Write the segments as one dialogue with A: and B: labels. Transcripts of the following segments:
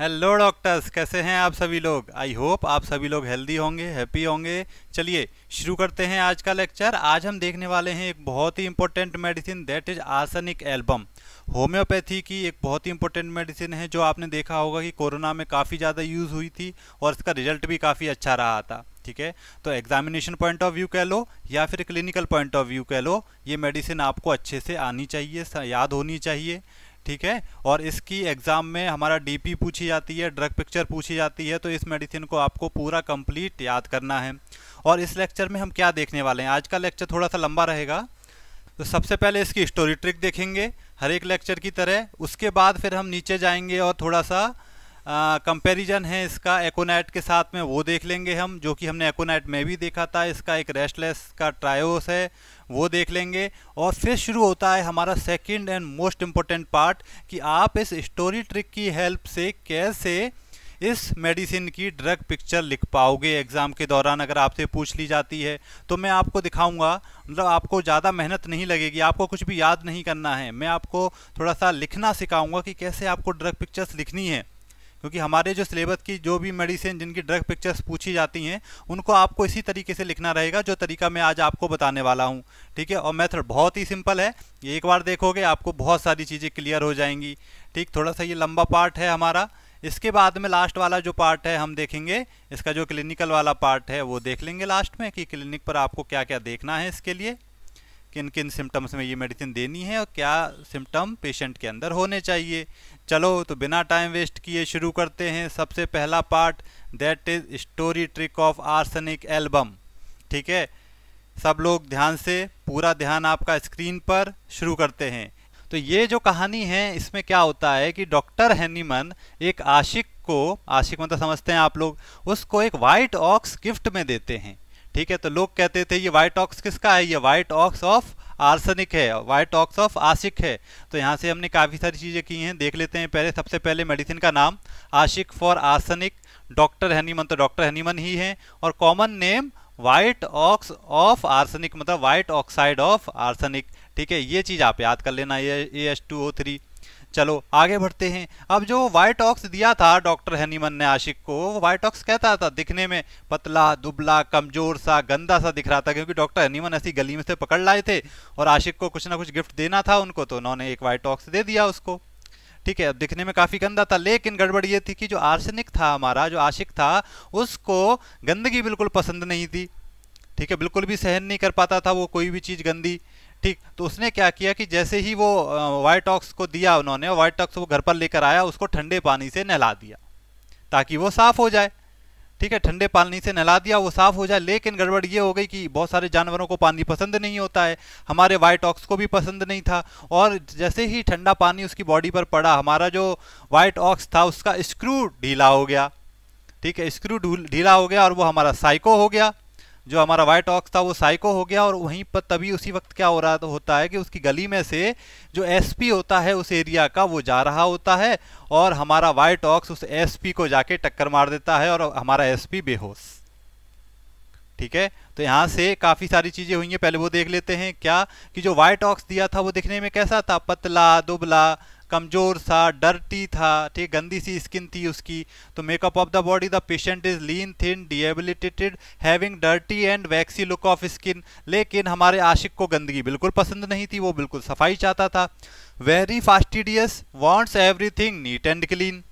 A: hello doctors कैसे हैं आप सभी लोग आई होप आप सभी लोग हेल्दी होंगे हैप्पी होंगे चलिए शुरू करते हैं आज का लेक्चर आज हम देखने वाले हैं एक बहुत ही important medicine that is arsenic album homeopathy की एक बहुत ही इंपॉर्टेंट मेडिसिन है जो आपने देखा होगा कि कोरोना में काफ़ी ज़्यादा यूज़ हुई थी और इसका रिजल्ट भी काफ़ी अच्छा रहा था ठीक है तो एग्जामिनेशन पॉइंट ऑफ व्यू कह लो या फिर क्लिनिकल पॉइंट ऑफ व्यू कह लो ये मेडिसिन आपको अच्छे से आनी चाहिए याद होनी चाहिए ठीक है और इसकी एग्ज़ाम में हमारा डीपी पूछी जाती है ड्रग पिक्चर पूछी जाती है तो इस मेडिसिन को आपको पूरा कंप्लीट याद करना है और इस लेक्चर में हम क्या देखने वाले हैं आज का लेक्चर थोड़ा सा लंबा रहेगा तो सबसे पहले इसकी हिस्टोरी ट्रिक देखेंगे हर एक लेक्चर की तरह उसके बाद फिर हम नीचे जाएंगे और थोड़ा सा कंपैरिजन है इसका एकोनाइट के साथ में वो देख लेंगे हम जो कि हमने एकोनाइट में भी देखा था इसका एक रेस्टलेस का ट्रायोस है वो देख लेंगे और फिर शुरू होता है हमारा second and most important part कि आप इस स्टोरी ट्रिक की हेल्प से कैसे इस मेडिसिन की ड्रग पिक्चर लिख पाओगे एग्ज़ाम के दौरान अगर आपसे पूछ ली जाती है तो मैं आपको दिखाऊंगा मतलब आपको ज़्यादा मेहनत नहीं लगेगी आपको कुछ भी याद नहीं करना है मैं आपको थोड़ा सा लिखना सिखाऊंगा कि कैसे आपको ड्रग पिक्चर्स लिखनी है क्योंकि हमारे जो सिलेबस की जो भी मेडिसिन जिनकी ड्रग पिक्चर्स पूछी जाती हैं उनको आपको इसी तरीके से लिखना रहेगा जो तरीका मैं आज आपको बताने वाला हूँ ठीक है और मेथड बहुत ही सिंपल है ये एक बार देखोगे आपको बहुत सारी चीज़ें क्लियर हो जाएंगी ठीक थोड़ा सा ये लंबा पार्ट है हमारा इसके बाद में लास्ट वाला जो पार्ट है हम देखेंगे इसका जो क्लिनिकल वाला पार्ट है वो देख लेंगे लास्ट में कि क्लिनिक पर आपको क्या क्या देखना है इसके लिए किन किन सिम्टम्स में ये मेडिसिन देनी है और क्या सिम्टम पेशेंट के अंदर होने चाहिए चलो तो बिना टाइम वेस्ट किए शुरू करते हैं सबसे पहला part that is story trick of arsenic album ठीक है सब लोग ध्यान से पूरा ध्यान आपका स्क्रीन पर शुरू करते हैं तो ये जो कहानी है इसमें क्या होता है कि डॉक्टर हैनीमन एक आशिक को आशिक मतलब समझते हैं आप लोग उसको एक वाइट ऑक्स गिफ्ट में देते हैं ठीक है तो लोग कहते थे ये वाइट ऑक्स किसका है ये वाइट ऑक्स ऑफ आर्सनिक है वाइट टॉक्स ऑफ आशिक है तो यहाँ से हमने काफ़ी सारी चीज़ें की हैं देख लेते हैं पहले सबसे पहले मेडिसिन का नाम आशिक फॉर आर्सनिक डॉक्टर हनीमन तो डॉक्टर हनीमन ही हैं और common name white ox of arsenic मतलब वाइट ऑक्साइड ऑफ आर्सनिक ठीक है ये चीज़ आप याद कर लेना ये A S two O three चलो आगे बढ़ते हैं अब जो वाइट ऑक्स दिया था डॉक्टर हनीमन ने आशिक को वो वाइट ऑक्स कहता था दिखने में पतला दुबला कमजोर सा गंदा सा दिख रहा था क्योंकि डॉक्टर हनीमन ऐसी गली में से पकड़ लाए थे और आशिक को कुछ ना कुछ गिफ्ट देना था उनको तो उन्होंने एक व्हाइट ऑक्स दे दिया उसको ठीक है दिखने में काफ़ी गंदा था लेकिन गड़बड़ ये थी कि जो आर्सेनिक था हमारा जो आशिक था उसको गंदगी बिल्कुल पसंद नहीं थी ठीक है बिल्कुल भी सहन नहीं कर पाता था वो कोई भी चीज़ गंदी ठीक तो उसने क्या किया कि जैसे ही वो वाइट ऑक्स को दिया उन्होंने वाइट ऑक्स वो घर पर लेकर आया उसको ठंडे पानी से नहला दिया ताकि वो साफ़ हो जाए ठीक है ठंडे पानी से नहला दिया वो साफ़ हो जाए लेकिन गड़बड़ ये हो गई कि बहुत सारे जानवरों को पानी पसंद नहीं होता है हमारे वाइट ऑक्स को भी पसंद नहीं था और जैसे ही ठंडा पानी उसकी बॉडी पर पड़ा हमारा जो वाइट ऑक्स था उसका स्क्रू ढीला हो गया ठीक है स्क्रू ढीला हो गया और वो हमारा साइको हो गया जो हमारा वाइट ऑक्स था वो साइको हो गया और वहीं पर तभी उसी वक्त क्या हो रहा होता है कि उसकी गली में से जो एसपी होता है उस एरिया का वो जा रहा होता है और हमारा वाइट ऑक्स उस एसपी को जाके टक्कर मार देता है और हमारा एसपी बेहोश ठीक है तो यहाँ से काफ़ी सारी चीज़ें हुई हैं पहले वो देख लेते हैं क्या कि जो वाइट ऑक्स दिया था वो दिखने में कैसा था पतला दुबला कमज़ोर था डर्टी था ठीक गंदी सी स्किन थी उसकी तो makeup of the body the patient is lean thin debilitated having dirty and waxy look of skin लेकिन हमारे आशिक को गंदगी बिल्कुल पसंद नहीं थी वो बिल्कुल सफाई चाहता था very fastidious wants thing neat and clean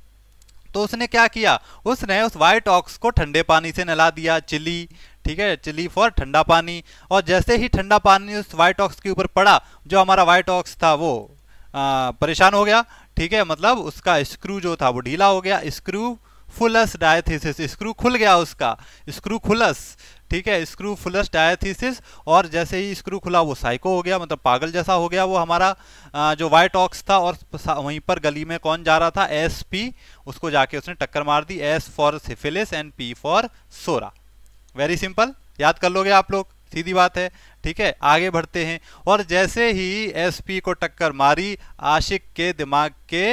A: तो उसने क्या किया उसने उस वाइट ऑक्स को ठंडे पानी से नला दिया चिली ठीक है चिली फॉर ठंडा पानी और जैसे ही ठंडा पानी उस वाइट ऑक्स के ऊपर पड़ा जो हमारा वाइट ऑक्स था वो परेशान हो गया ठीक है मतलब उसका स्क्रू जो था वो ढीला हो गया स्क्रू फुलस डायथिसिस स्क्रू खुल गया उसका स्क्रू खुलस ठीक है स्क्रू फुलस डायथिसिस और जैसे ही स्क्रू खुला वो साइको हो गया मतलब पागल जैसा हो गया वो हमारा आ, जो वाइट ऑक्स था और वहीं पर गली में कौन जा रहा था एस पी उसको जाके उसने टक्कर मार दी S for syphilis and P for psora very simple याद कर लोगे आप लोग सीधी बात है ठीक है आगे बढ़ते हैं और जैसे ही एसपी को टक्कर मारी आशिक के दिमाग के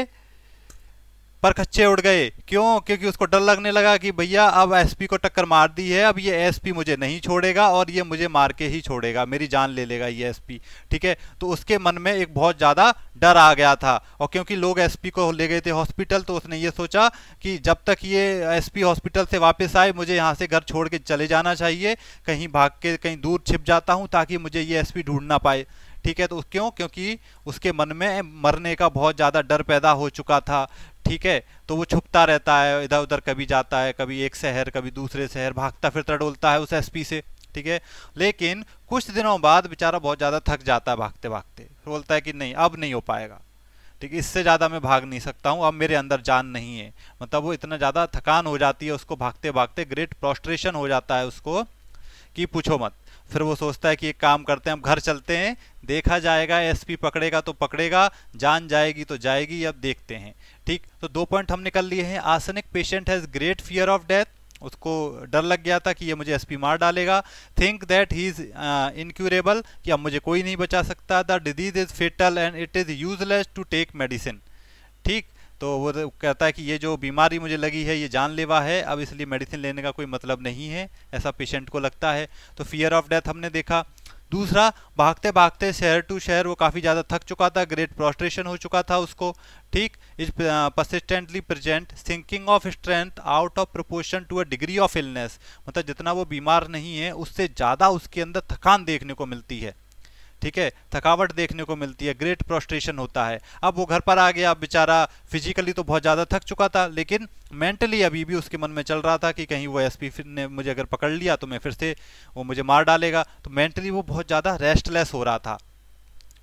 A: पर खच्चे उड़ गए क्यों क्योंकि उसको डर लगने लगा कि भैया अब एसपी को टक्कर मार दी है अब ये एसपी मुझे नहीं छोड़ेगा और ये मुझे मार के ही छोड़ेगा मेरी जान ले लेगा ये एसपी ठीक है तो उसके मन में एक बहुत ज़्यादा डर आ गया था और क्योंकि लोग एसपी को ले गए थे हॉस्पिटल तो उसने ये सोचा कि जब तक ये एस हॉस्पिटल से वापस आए मुझे यहाँ से घर छोड़ के चले जाना चाहिए कहीं भाग के कहीं दूर छिप जाता हूँ ताकि मुझे ये एस ढूंढ ना पाए ठीक है तो क्यों क्योंकि उसके मन में मरने का बहुत ज़्यादा डर पैदा हो चुका था ठीक है तो वो छुपता रहता है इधर उधर कभी जाता है कभी एक शहर कभी दूसरे शहर भागता फिरता डोलता है उस एसपी से ठीक है लेकिन कुछ दिनों बाद बेचारा बहुत ज़्यादा थक जाता है भागते भागते बोलता है कि नहीं अब नहीं हो पाएगा ठीक है इससे ज़्यादा मैं भाग नहीं सकता हूँ अब मेरे अंदर जान नहीं है मतलब वो इतना ज़्यादा थकान हो जाती है उसको भागते भागते ग्रेट प्रोस्ट्रेशन हो जाता है उसको कि पूछो मत फिर वो सोचता है कि एक काम करते हैं हम घर चलते हैं देखा जाएगा एसपी पकड़ेगा तो पकड़ेगा जान जाएगी तो जाएगी अब देखते हैं ठीक तो दो पॉइंट हम निकल लिए हैं arsenic patient has great fear of death उसको डर लग गया था कि ये मुझे एसपी मार डालेगा think that he is incurable कि अब मुझे कोई नहीं बचा सकता the disease is fatal and it is useless to take medicine ठीक तो वो तो कहता है कि ये जो बीमारी मुझे लगी है ये जानलेवा है अब इसलिए मेडिसिन लेने का कोई मतलब नहीं है ऐसा पेशेंट को लगता है तो फियर ऑफ डेथ हमने देखा दूसरा भागते भागते शहर टू शहर वो काफ़ी ज़्यादा थक चुका था ग्रेट प्रोस्ट्रेशन हो चुका था उसको ठीक is persistently present sinking of strength out of proportion to a degree of illness मतलब जितना वो बीमार नहीं है उससे ज़्यादा उसके अंदर थकान देखने को मिलती है ठीक है थकावट देखने को मिलती है ग्रेट प्रोस्ट्रेशन होता है अब वो घर पर आ गया बेचारा फिजिकली तो बहुत ज़्यादा थक चुका था लेकिन मेंटली अभी भी उसके मन में चल रहा था कि कहीं वो एस ने मुझे अगर पकड़ लिया तो मैं फिर से वो मुझे मार डालेगा तो मेंटली वो बहुत ज़्यादा रेस्टलेस हो रहा था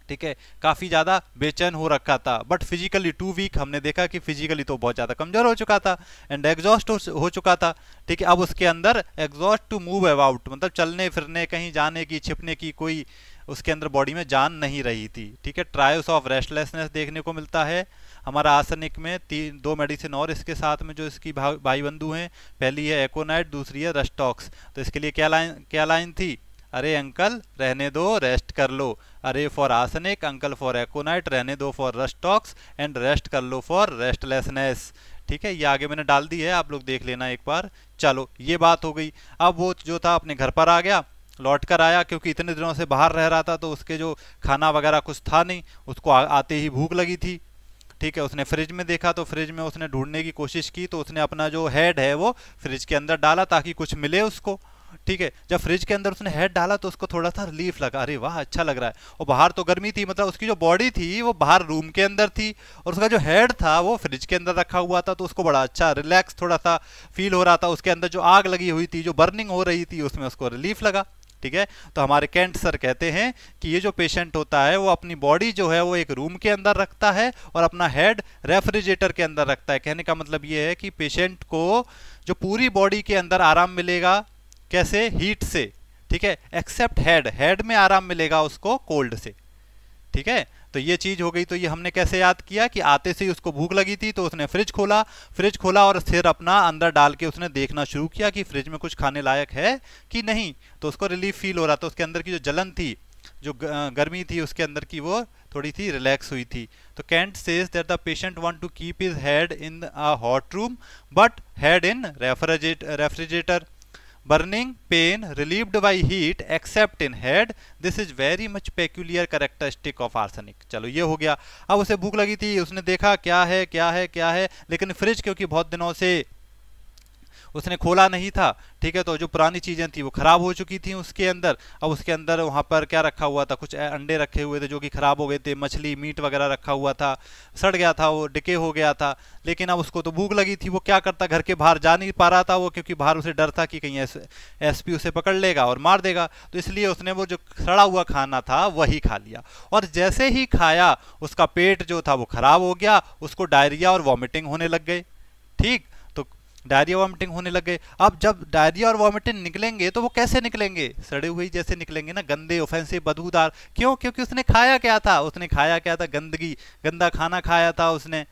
A: ठीक है काफ़ी ज़्यादा बेचैन हो रखा था बट फिजिकली टू वीक हमने देखा कि फिजिकली तो बहुत ज़्यादा कमज़ोर हो चुका था एंड एग्जॉस्ट हो चुका था ठीक है अब उसके अंदर एग्जॉस्ट टू मूव अबाउट मतलब चलने फिरने कहीं जाने की छिपने की कोई उसके अंदर बॉडी में जान नहीं रही थी ठीक है ट्रायल्स ऑफ रेस्टलेसनेस देखने को मिलता है हमारा आसनिक में तीन दो मेडिसिन और इसके साथ में जो इसकी भा, भाई बंधु हैं पहली है एकोनाइट दूसरी है रस्टॉक्स तो इसके लिए क्या लाइन क्या लाइन थी अरे अंकल रहने दो रेस्ट कर लो अरे for arsenic uncle for aconite रहने दो फॉर रस्टॉक्स एंड रेस्ट कर लो फॉर रेस्टलेसनेस ठीक है ये आगे मैंने डाल दी है आप लोग देख लेना एक बार चलो ये बात हो गई अब वो जो था अपने घर पर आ गया लौट कर आया क्योंकि इतने दिनों से बाहर रह रहा था तो उसके जो खाना वगैरह कुछ था नहीं उसको आ, आते ही भूख लगी थी ठीक है उसने फ्रिज में देखा तो फ्रिज में उसने ढूंढने की कोशिश की तो उसने अपना जो हेड है वो फ्रिज के अंदर डाला ताकि कुछ मिले उसको ठीक है जब फ्रिज के अंदर उसने हेड डाला तो उसको थोड़ा सा रिलीफ लगा अरे वाह अच्छा लग रहा है और बाहर तो गर्मी थी मतलब उसकी जो बॉडी थी वो बाहर रूम के अंदर थी और उसका जो हेड था वो फ्रिज के अंदर रखा हुआ था तो उसको बड़ा अच्छा रिलैक्स थोड़ा सा फील हो रहा था उसके अंदर जो आग लगी हुई थी जो बर्निंग हो रही थी उसमें उसको रिलीफ लगा ठीक है तो हमारे कैंट सर कहते हैं कि ये जो पेशेंट होता है वो अपनी बॉडी जो है वो एक रूम के अंदर रखता है और अपना हेड रेफ्रिजरेटर के अंदर रखता है कहने का मतलब ये है कि पेशेंट को जो पूरी बॉडी के अंदर आराम मिलेगा कैसे हीट से ठीक है एक्सेप्ट हेड हेड में आराम मिलेगा उसको कोल्ड से ठीक है तो ये चीज़ हो गई तो ये हमने कैसे याद किया कि आते से ही उसको भूख लगी थी तो उसने फ्रिज खोला फ्रिज खोला और सिर अपना अंदर डाल के उसने देखना शुरू किया कि फ्रिज में कुछ खाने लायक है कि नहीं तो उसको रिलीफ फील हो रहा था उसके अंदर की जो जलन थी जो गर्मी थी उसके अंदर की वो थोड़ी सी रिलैक्स हुई थी तो can't says that the patient want to keep is head in a hot room but head in refrigerator burning pain relieved by heat except in head this is very much peculiar characteristic of arsenic चलो ये हो गया अब उसे भूख लगी थी उसने देखा क्या है क्या है क्या है लेकिन फ्रिज क्योंकि बहुत दिनों से उसने खोला नहीं था ठीक है तो जो पुरानी चीज़ें थी वो ख़राब हो चुकी थी उसके अंदर अब उसके अंदर वहाँ पर क्या रखा हुआ था कुछ अंडे रखे हुए थे जो कि ख़राब हो गए थे मछली मीट वगैरह रखा हुआ था सड़ गया था वो डिके हो गया था लेकिन अब उसको तो भूख लगी थी वो क्या करता घर के बाहर जा नहीं पा रहा था वो क्योंकि बाहर उसे डर था कि कहीं एस एस उसे पकड़ लेगा और मार देगा तो इसलिए उसने वो जो सड़ा हुआ खाना था वही खा लिया और जैसे ही खाया उसका पेट जो था वो ख़राब हो गया उसको डायरिया और वॉमिटिंग होने लग गई ठीक डायरिया वॉमिटिंग होने लग गए अब जब डायरिया और वॉमिटिंग निकलेंगे तो वो कैसे निकलेंगे सड़े हुए जैसे निकलेंगे ना गंदे ऑफेंसिव बदबूदार क्यों क्योंकि उसने खाया क्या था उसने खाया क्या था गंदगी गंदा खाना खाया था उसने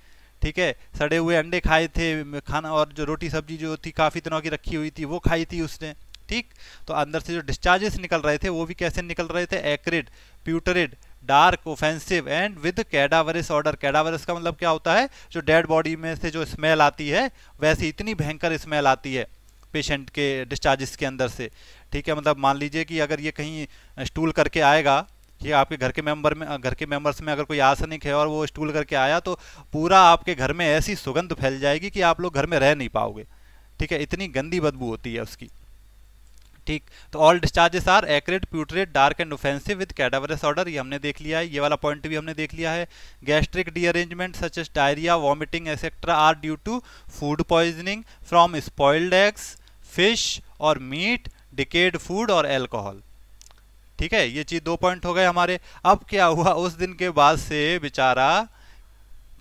A: ठीक है सड़े हुए अंडे खाए थे खाना और जो रोटी सब्जी जो थी काफ़ी दिनों की रखी हुई थी वो खाई थी उसने ठीक तो अंदर से जो डिस्चार्जेस निकल रहे थे वो भी कैसे निकल रहे थे acrid putrid dark offensive and with cadaverous odour cadaverous का मतलब क्या होता है जो डेड बॉडी में से जो स्मेल आती है वैसी इतनी भयंकर स्मेल आती है पेशेंट के डिस्चार्जेस के अंदर से ठीक है मतलब मान लीजिए कि अगर ये कहीं स्टूल करके आएगा ये आपके घर के मेंबर में घर के मेंबर्स में अगर कोई आसनिक है और वो स्टूल करके आया तो पूरा आपके घर में ऐसी सुगंध फैल जाएगी कि आप लोग घर में रह नहीं पाओगे ठीक है इतनी गंदी बदबू होती है उसकी ठीक तो all discharges are acrid putrid dark and offensive with cadaverous odour ये हमने देख लिया है ये वाला पॉइंट भी हमने देख लिया है gastric derangement such as diarrhoea vomiting etcetera are due to food poisoning from spoiled eggs fish और मीट डिकेड फूड और एल्कोहल ठीक है ये चीज़ दो पॉइंट हो गए हमारे अब क्या हुआ उस दिन के बाद से बेचारा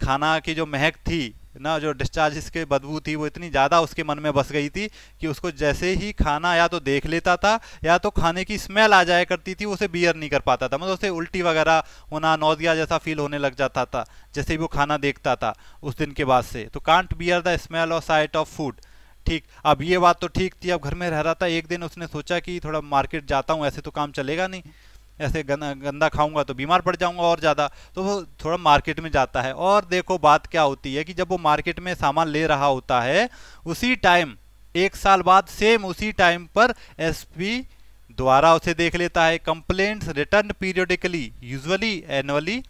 A: खाना की जो महक थी ना जो डिस्चार्ज इसके बदबू थी वो इतनी ज़्यादा उसके मन में बस गई थी कि उसको जैसे ही खाना या तो देख लेता था या तो खाने की स्मेल आ जाया करती थी उसे बियर नहीं कर पाता था मतलब उसे उल्टी वगैरह होना नौजिया जैसा फील होने लग जाता था जैसे ही वो खाना देखता था उस दिन के बाद से तो कांट बियर द स्मेल और साइट ऑफ फूड ठीक अब ये बात तो ठीक थी अब घर में रह रहा था एक दिन उसने सोचा कि थोड़ा मार्केट जाता हूँ ऐसे तो काम चलेगा नहीं ऐसे गंदा खाऊंगा तो बीमार पड़ जाऊंगा और ज़्यादा तो वो थोड़ा मार्केट में जाता है और देखो बात क्या होती है कि जब वो मार्केट में सामान ले रहा होता है उसी टाइम एक साल बाद सेम उसी टाइम पर एसपी द्वारा उसे देख लेता है complaints return periodically usually annually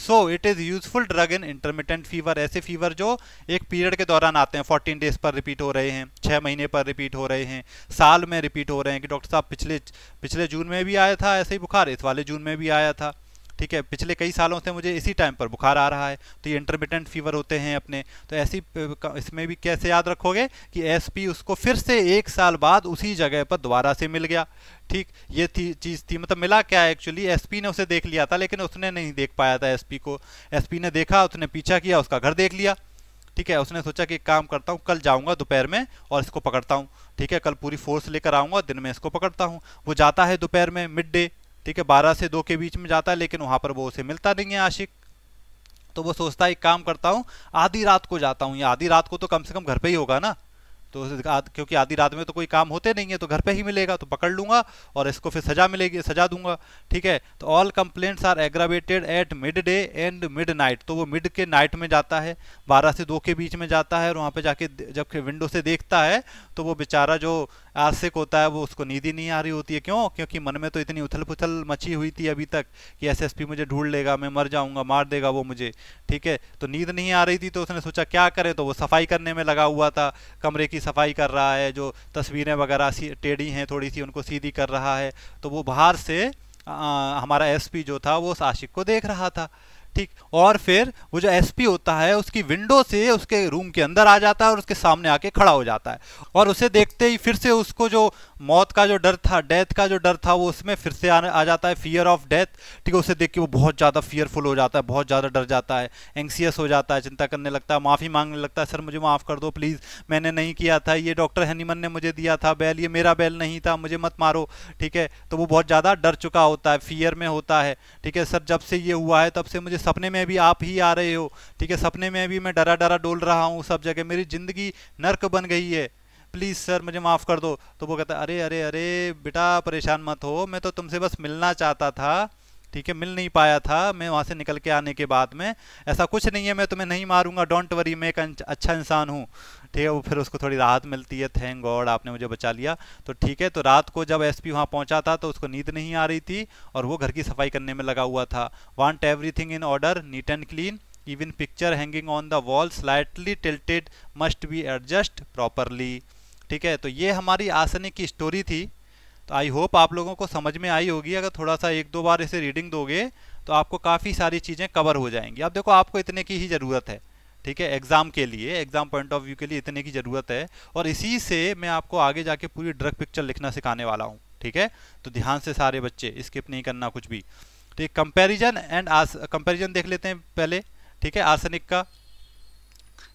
A: so it is useful drug in intermittent fever ऐसे फीवर जो एक पीरियड के दौरान आते हैं फोर्टीन डेज पर रिपीट हो रहे हैं छः महीने पर रिपीट हो रहे हैं साल में रिपीट हो रहे हैं कि डॉक्टर साहब पिछले पिछले जून में भी आया था ऐसे ही बुखार इस वाले जून में भी आया था ठीक है पिछले कई सालों से मुझे इसी टाइम पर बुखार आ रहा है तो ये इंटरमीडियंट फीवर होते हैं अपने तो ऐसी इसमें भी कैसे याद रखोगे कि एस उसको फिर से एक साल बाद उसी जगह पर दोबारा से मिल गया ठीक ये थी चीज़ थी मतलब मिला क्या एक्चुअली एसपी ने उसे देख लिया था लेकिन उसने नहीं देख पाया था एसपी को एसपी ने देखा उसने पीछा किया उसका घर देख लिया ठीक है उसने सोचा कि एक काम करता हूँ कल जाऊँगा दोपहर में और इसको पकड़ता हूँ ठीक है कल पूरी फोर्स लेकर आऊँगा दिन में इसको पकड़ता हूँ वो जाता है दोपहर में मिड डे ठीक है बारह से दो के बीच में जाता है लेकिन वहाँ पर वो उसे मिलता नहीं है आशिक तो वो सोचता है एक काम करता हूँ आधी रात को जाता हूँ या आधी रात को तो कम से कम घर पे ही होगा ना तो क्योंकि आधी रात में तो कोई काम होते नहीं है तो घर पे ही मिलेगा तो पकड़ लूँगा और इसको फिर सजा मिलेगी सजा दूंगा ठीक है तो all complaints are aggravated at mid day and mid night तो वो मिड के नाइट में जाता है बारह से दो के बीच में जाता है और वहाँ पर जाके जब विंडो से देखता है तो वो बेचारा जो आशिक होता है वो उसको नींद ही नहीं आ रही होती है क्यों क्योंकि मन में तो इतनी उथल पुथल मची हुई थी अभी तक कि एसएसपी मुझे ढूंढ लेगा मैं मर जाऊंगा मार देगा वो मुझे ठीक है तो नींद नहीं आ रही थी तो उसने सोचा क्या करे तो वो सफाई करने में लगा हुआ था कमरे की सफाई कर रहा है जो तस्वीरें वगैरह टेढ़ी हैं थोड़ी सी उनको सीधी कर रहा है तो वो बाहर से आ, हमारा पी जो था वो उस आशिक को देख रहा था ठीक और फिर वो जो एसपी होता है उसकी विंडो से उसके रूम के अंदर आ जाता है और उसके सामने आके खड़ा हो जाता है और उसे देखते ही फिर से उसको जो मौत का जो डर था डेथ का जो डर था वो उसमें फिर से आने आ जाता है फियर ऑफ डेथ ठीक है उसे देख के वो बहुत ज़्यादा फियरफुल हो जाता है बहुत ज़्यादा डर जाता है एंक्सियस हो जाता है चिंता करने लगता है माफ़ी मांगने लगता है सर मुझे माफ़ कर दो प्लीज़ मैंने नहीं किया था ये डॉक्टर हनीमन ने मुझे दिया था बैल ये मेरा बैल नहीं था मुझे मत मारो ठीक है तो वो बहुत ज़्यादा डर चुका होता है फियर में होता है ठीक है सर जब से ये हुआ है तब से मुझे सपने में भी आप ही आ रहे हो ठीक है सपने में भी मैं डरा डरा डोल रहा हूँ सब जगह मेरी ज़िंदगी नर्क बन गई है प्लीज़ सर मुझे माफ़ कर दो तो वो कहता अरे अरे अरे बेटा परेशान मत हो मैं तो तुमसे बस मिलना चाहता था ठीक है मिल नहीं पाया था मैं वहाँ से निकल के आने के बाद में ऐसा कुछ नहीं है मैं तुम्हें नहीं मारूंगा डोंट वरी मैं एक अं-, अच्छा इंसान हूँ ठीक है वो फिर उसको थोड़ी राहत मिलती है थैंक गॉड आपने मुझे बचा लिया तो ठीक है तो रात को जब एसपी वहाँ पहुँचा था तो उसको नींद नहीं आ रही थी और वो घर की सफाई करने में लगा हुआ था want every in order neat and clean even picture hanging on the wall slightly tilted must be adjust properly ठीक है तो ये हमारी आसने की स्टोरी थी तो आई होप आप लोगों को समझ में आई होगी अगर थोड़ा सा एक दो बार इसे रीडिंग दोगे तो आपको काफ़ी सारी चीज़ें कवर हो जाएंगी अब देखो आपको इतने की ही ज़रूरत है ठीक है एग्ज़ाम के लिए एग्ज़ाम पॉइंट ऑफ व्यू के लिए इतने की ज़रूरत है और इसी से मैं आपको आगे जाके पूरी ड्रग पिक्चर लिखना सिखाने वाला हूँ ठीक है तो ध्यान से सारे बच्चे स्किप नहीं करना कुछ भी ठीक कंपेरिजन एंड कंपेरिजन देख लेते हैं पहले ठीक है आसनिक का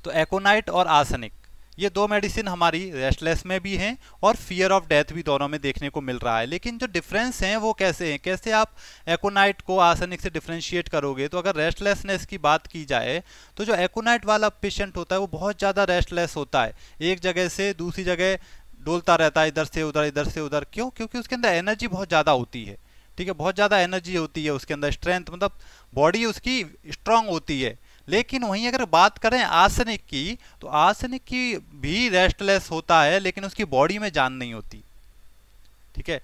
A: तो एकोनाइट और आसनिक ये दो मेडिसिन हमारी रेस्टलेस में भी हैं और फियर ऑफ डेथ भी दोनों में देखने को मिल रहा है लेकिन जो डिफरेंस हैं वो कैसे हैं कैसे आप एकोनाइट को आसनिक से डिफ्रेंशिएट करोगे तो अगर रेस्टलेसनेस की बात की जाए तो जो एकोनाइट वाला पेशेंट होता है वो बहुत ज़्यादा रेस्टलेस होता है एक जगह से दूसरी जगह डोलता रहता है इधर से उधर इधर से उधर क्यों क्योंकि उसके अंदर एनर्जी बहुत ज़्यादा होती है ठीक है बहुत ज़्यादा एनर्जी होती है उसके अंदर स्ट्रेंथ मतलब बॉडी उसकी स्ट्रांग होती है लेकिन वहीं अगर बात करें आसनिक की तो आसनिक की भी रेस्टलेस होता है लेकिन उसकी बॉडी में जान नहीं होती ठीक है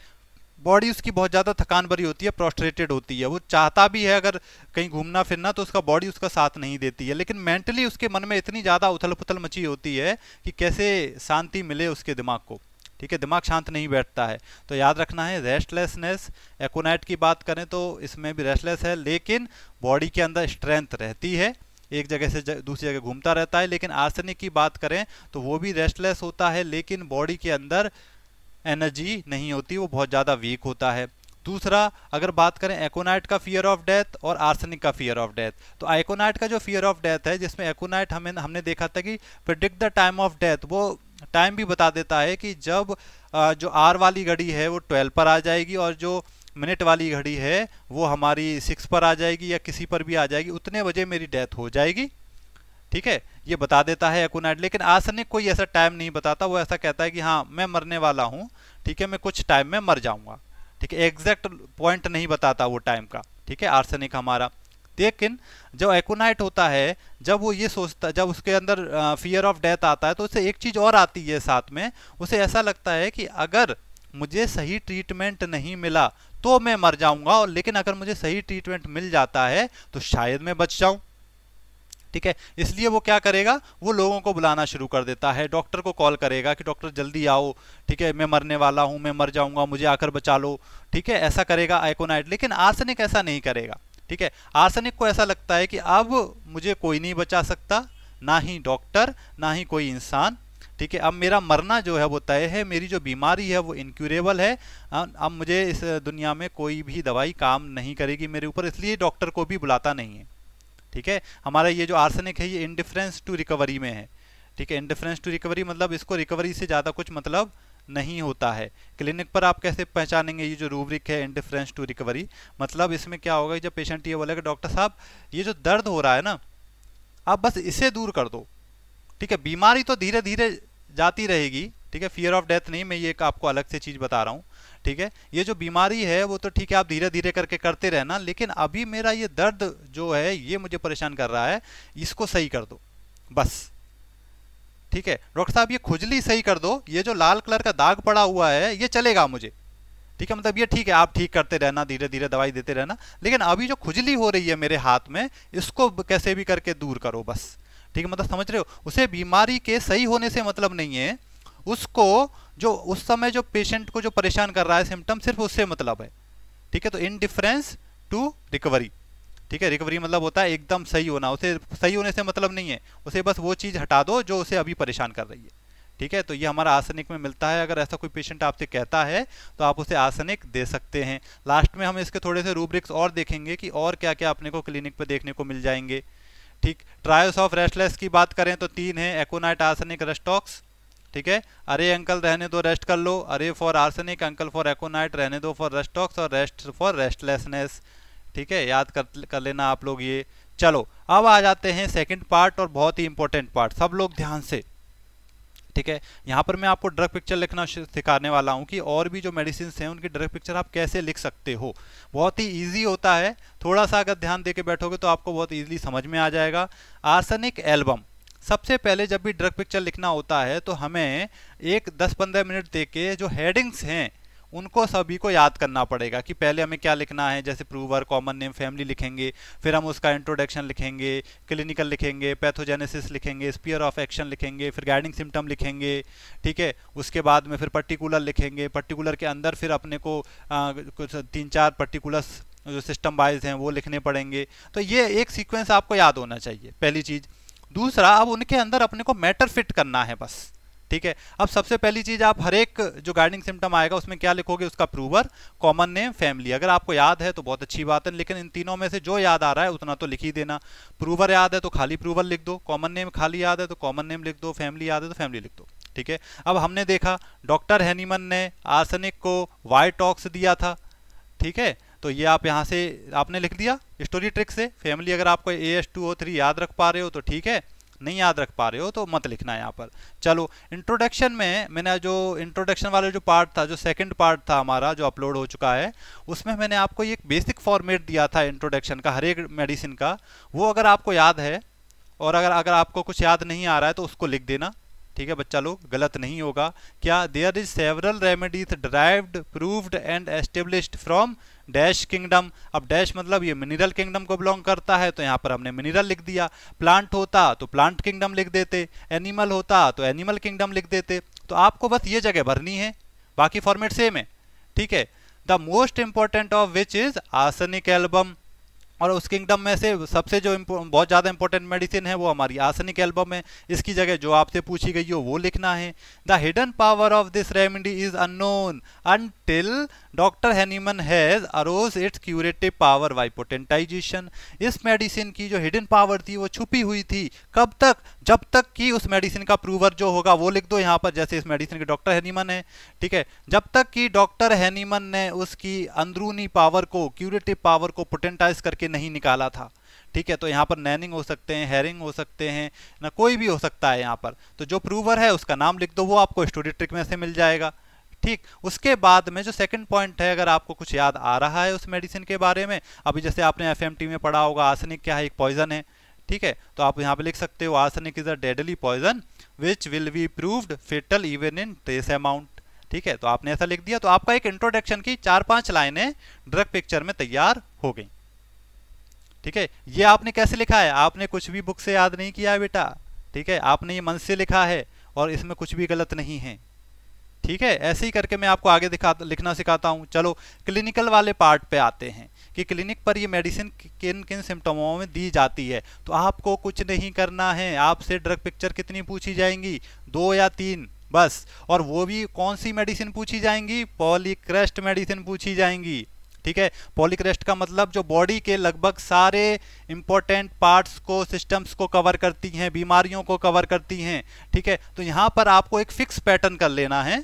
A: बॉडी उसकी बहुत ज़्यादा थकान भरी होती है प्रोस्ट्रेटेड होती है वो चाहता भी है अगर कहीं घूमना फिरना तो उसका बॉडी उसका साथ नहीं देती है लेकिन मेंटली उसके मन में इतनी ज़्यादा उथल पुथल मची होती है कि कैसे शांति मिले उसके दिमाग को ठीक है दिमाग शांत नहीं बैठता है तो याद रखना है रेस्टलेसनेस एकोनाइट की बात करें तो इसमें भी रेस्टलेस है लेकिन बॉडी के अंदर स्ट्रेंथ रहती है एक जगह से दूसरी जगह घूमता रहता है लेकिन आर्सनिक की बात करें तो वो भी रेस्टलेस होता है लेकिन बॉडी के अंदर एनर्जी नहीं होती वो बहुत ज़्यादा वीक होता है दूसरा अगर बात करें एकोनाइट का फियर ऑफ डेथ और आर्सेनिक का फियर ऑफ डेथ तो एकोनाइट का जो फियर ऑफ डेथ है जिसमें एकोनाइट हमें हमने देखा था कि predict the time of death वो टाइम भी बता देता है कि जब जो आर वाली घड़ी है वो ट्वेल्व पर आ जाएगी और जो मिनट वाली घड़ी है वो हमारी सिक्स पर आ जाएगी या किसी पर भी आ जाएगी उतने बजे मेरी डेथ हो जाएगी ठीक है ये बता देता है एकोनाइट लेकिन आसनिक कोई ऐसा टाइम नहीं बताता वो ऐसा कहता है कि हाँ मैं मरने वाला हूँ ठीक है मैं कुछ टाइम में मर जाऊँगा ठीक है एग्जैक्ट पॉइंट नहीं बताता वो टाइम का ठीक है आर्सनिक हमारा लेकिन जब एकोनाइट होता है जब वो ये सोचता जब उसके अंदर फियर ऑफ डेथ आता है तो उसे एक चीज़ और आती है साथ में उसे ऐसा लगता है कि अगर मुझे सही ट्रीटमेंट नहीं मिला तो मैं मर जाऊंगा और लेकिन अगर मुझे सही ट्रीटमेंट मिल जाता है तो शायद मैं बच जाऊं ठीक है इसलिए वो क्या करेगा वो लोगों को बुलाना शुरू कर देता है डॉक्टर को कॉल करेगा कि डॉक्टर जल्दी आओ ठीक है मैं मरने वाला हूं मैं मर जाऊंगा मुझे आकर बचा लो ठीक है ऐसा करेगा आइकोनाइट लेकिन आर्सनिक ऐसा नहीं करेगा ठीक है आर्सनिक को ऐसा लगता है कि अब मुझे कोई नहीं बचा सकता ना ही डॉक्टर ना ही कोई इंसान ठीक है अब मेरा मरना जो है वो तय है मेरी जो बीमारी है वो इनक्यूरेबल है अब मुझे इस दुनिया में कोई भी दवाई काम नहीं करेगी मेरे ऊपर इसलिए डॉक्टर को भी बुलाता नहीं है ठीक है हमारा ये जो आर्सेनिक है ये इनडिफरेंस टू रिकवरी में है ठीक है इनडिफरेंस टू रिकवरी मतलब इसको रिकवरी से ज़्यादा कुछ मतलब नहीं होता है क्लिनिक पर आप कैसे पहचानेंगे ये जो रूब्रिक है इंडिफ्रेंस टू रिकवरी मतलब इसमें क्या होगा जब पेशेंट ये बोलेगा डॉक्टर साहब ये जो दर्द हो रहा है ना आप बस इसे दूर कर दो ठीक है बीमारी तो धीरे धीरे जाती रहेगी ठीक है फियर ऑफ डेथ नहीं मैं ये आपको अलग से चीज़ बता रहा हूँ ठीक है ये जो बीमारी है वो तो ठीक है आप धीरे धीरे करके करते रहना लेकिन अभी मेरा ये दर्द जो है ये मुझे परेशान कर रहा है इसको सही कर दो बस ठीक है डॉक्टर साहब ये खुजली सही कर दो ये जो लाल कलर का दाग पड़ा हुआ है ये चलेगा मुझे ठीक है मतलब ये ठीक है आप ठीक करते रहना धीरे धीरे दवाई देते रहना लेकिन अभी जो खुजली हो रही है मेरे हाथ में इसको कैसे भी करके दूर करो बस ठीक है मतलब समझ रहे हो उसे बीमारी के सही होने से मतलब नहीं है उसको जो उस समय जो पेशेंट को जो परेशान कर रहा है सिम्टम सिर्फ उससे मतलब है ठीक है तो इन डिफरेंस टू रिकवरी ठीक है रिकवरी मतलब होता है एकदम सही होना उसे सही होने से मतलब नहीं है उसे बस वो चीज़ हटा दो जो उसे अभी परेशान कर रही है ठीक है तो ये हमारा आसनिक में मिलता है अगर ऐसा कोई पेशेंट आपसे कहता है तो आप उसे आसनिक दे सकते हैं लास्ट में हम इसके थोड़े से रूब्रिक्स और देखेंगे कि और क्या क्या अपने को क्लिनिक पर देखने को मिल जाएंगे ठीक ट्रायल्स ऑफ रेस्टलेस की बात करें तो तीन है एकोनाइट आर्सेनिक रेस्टॉक्स ठीक है अरे अंकल रहने दो रेस्ट कर लो अरे for arsenic uncle for aconite रहने दो फॉर रेस्टॉक्स और रेस्ट फॉर रेस्टलेसनेस ठीक है याद कर कर लेना आप लोग ये चलो अब आ जाते हैं सेकंड पार्ट और बहुत ही इंपॉर्टेंट पार्ट सब लोग ध्यान से ठीक है यहाँ पर मैं आपको ड्रग पिक्चर लिखना सिखाने वाला हूँ कि और भी जो मेडिसिन हैं उनकी ड्रग पिक्चर आप कैसे लिख सकते हो बहुत ही ईजी होता है थोड़ा सा अगर ध्यान दे बैठोगे तो आपको बहुत ईजिली समझ में आ जाएगा आसनिक एल्बम सबसे पहले जब भी ड्रग पिक्चर लिखना होता है तो हमें एक दस पंद्रह मिनट दे के जो हेडिंग्स हैं उनको सभी को याद करना पड़ेगा कि पहले हमें क्या लिखना है जैसे प्रूवर कॉमन नेम फैमिली लिखेंगे फिर हम उसका इंट्रोडक्शन लिखेंगे क्लिनिकल लिखेंगे पैथोजेनेसिस लिखेंगे स्पीयर ऑफ एक्शन लिखेंगे फिर गाइडिंग सिम्टम लिखेंगे ठीक है उसके बाद में फिर पर्टिकुलर लिखेंगे पर्टिकुलर के अंदर फिर अपने को आ, कुछ तीन चार पर्टिकुलर्स जो सिस्टम वाइज हैं वो लिखने पड़ेंगे तो ये एक सीक्वेंस आपको याद होना चाहिए पहली चीज़ दूसरा अब उनके अंदर अपने को मैटर फिट करना है बस ठीक है अब सबसे पहली चीज आप हर एक जो गाइडिंग सिम्टम आएगा उसमें क्या लिखोगे उसका प्रूवर कॉमन नेम फैमिली अगर आपको याद है तो बहुत अच्छी बात है लेकिन इन तीनों में से जो याद आ रहा है उतना तो लिख ही देना प्रूवर याद है तो खाली प्रूवर लिख दो कॉमन नेम खाली याद है तो कॉमन नेम लिख दो फैमिली याद है तो फैमिली लिख दो ठीक है अब हमने देखा डॉक्टर हैनीमन ने आर्सनिक को वाइट टॉक्स दिया था ठीक है तो ये आप यहाँ से आपने लिख दिया स्टोरी ट्रिक से फैमिली अगर आपको A S two O three याद रख पा रहे हो तो ठीक है नहीं याद रख पा रहे हो तो मत लिखना यहाँ पर चलो इंट्रोडक्शन में मैंने जो इंट्रोडक्शन वाले जो पार्ट था जो सेकंड पार्ट था हमारा जो अपलोड हो चुका है उसमें मैंने आपको एक बेसिक फॉर्मेट दिया था इंट्रोडक्शन का हर एक मेडिसिन का वो अगर आपको याद है और अगर अगर आपको कुछ याद नहीं आ रहा है तो उसको लिख देना ठीक है बच्चा लोग गलत नहीं होगा क्या there is several remedies derived proved and established from dash kingdom अब डैश मतलब ये मिनरल किंगडम को बिलोंग करता है तो यहाँ पर हमने मिनरल लिख दिया प्लांट होता तो प्लांट किंगडम लिख देते एनिमल होता तो एनिमल किंगडम लिख देते तो आपको बस ये जगह भरनी है बाकी फॉर्मेट सेम है ठीक है the most important of which is arsenic album और उस किंगडम में से सबसे जो बहुत ज़्यादा इंपॉर्टेंट मेडिसिन है वो हमारी आसनिक एल्बम है इसकी जगह जो आपसे पूछी गई हो वो लिखना है the hidden power of this remedy is unknown until doctor Hahnemann has arose its curative power by potentization इस मेडिसिन की जो हिडन पावर थी वो छुपी हुई थी कब तक जब तक कि उस मेडिसिन का प्रूवर जो होगा वो लिख दो यहाँ पर जैसे इस मेडिसिन के डॉक्टर हैनीमन है ठीक है जब तक कि डॉक्टर हैनीमन ने उसकी अंदरूनी पावर को क्यूरेटिव पावर को पोटेंटाइज करके नहीं निकाला था ठीक है तो यहाँ पर नैनिंग हो सकते हैं हेरिंग हो सकते हैं ना कोई भी हो सकता है यहाँ पर तो जो प्रूवर है उसका नाम लिख दो वो आपको स्टोरी ट्रिक में से मिल जाएगा ठीक उसके बाद में जो सेकंड पॉइंट है अगर आपको कुछ याद आ रहा है उस मेडिसिन के बारे में अभी जैसे आपने एफ में पढ़ा होगा आसनिक क्या है एक पॉइजन है ठीक है तो आप यहाँ पे लिख सकते हो arsenic is a deadly poison which will be proved fatal even in trace amount ठीक है तो आपने ऐसा लिख दिया तो आपका एक इंट्रोडक्शन की चार पांच लाइनें ड्रग पिक्चर में तैयार हो गई ठीक है ये आपने कैसे लिखा है आपने कुछ भी बुक से याद नहीं किया बेटा ठीक है आपने ये मन से लिखा है और इसमें कुछ भी गलत नहीं है ठीक है ऐसे ही करके मैं आपको आगे दिखा लिखना सिखाता हूँ चलो क्लिनिकल वाले पार्ट पे आते हैं कि क्लिनिक पर ये मेडिसिन किन किन सिम्टमों में दी जाती है तो आपको कुछ नहीं करना है आपसे ड्रग पिक्चर कितनी पूछी जाएंगी दो या तीन बस और वो भी कौन सी मेडिसिन पूछी जाएंगी पॉलीक्रेस्ट मेडिसिन पूछी जाएंगी ठीक है पॉलीक्रेस्ट का मतलब जो बॉडी के लगभग सारे इंपॉर्टेंट पार्ट्स को सिस्टम्स को कवर करती हैं बीमारियों को कवर करती हैं ठीक है तो यहाँ पर आपको एक फिक्स पैटर्न कर लेना है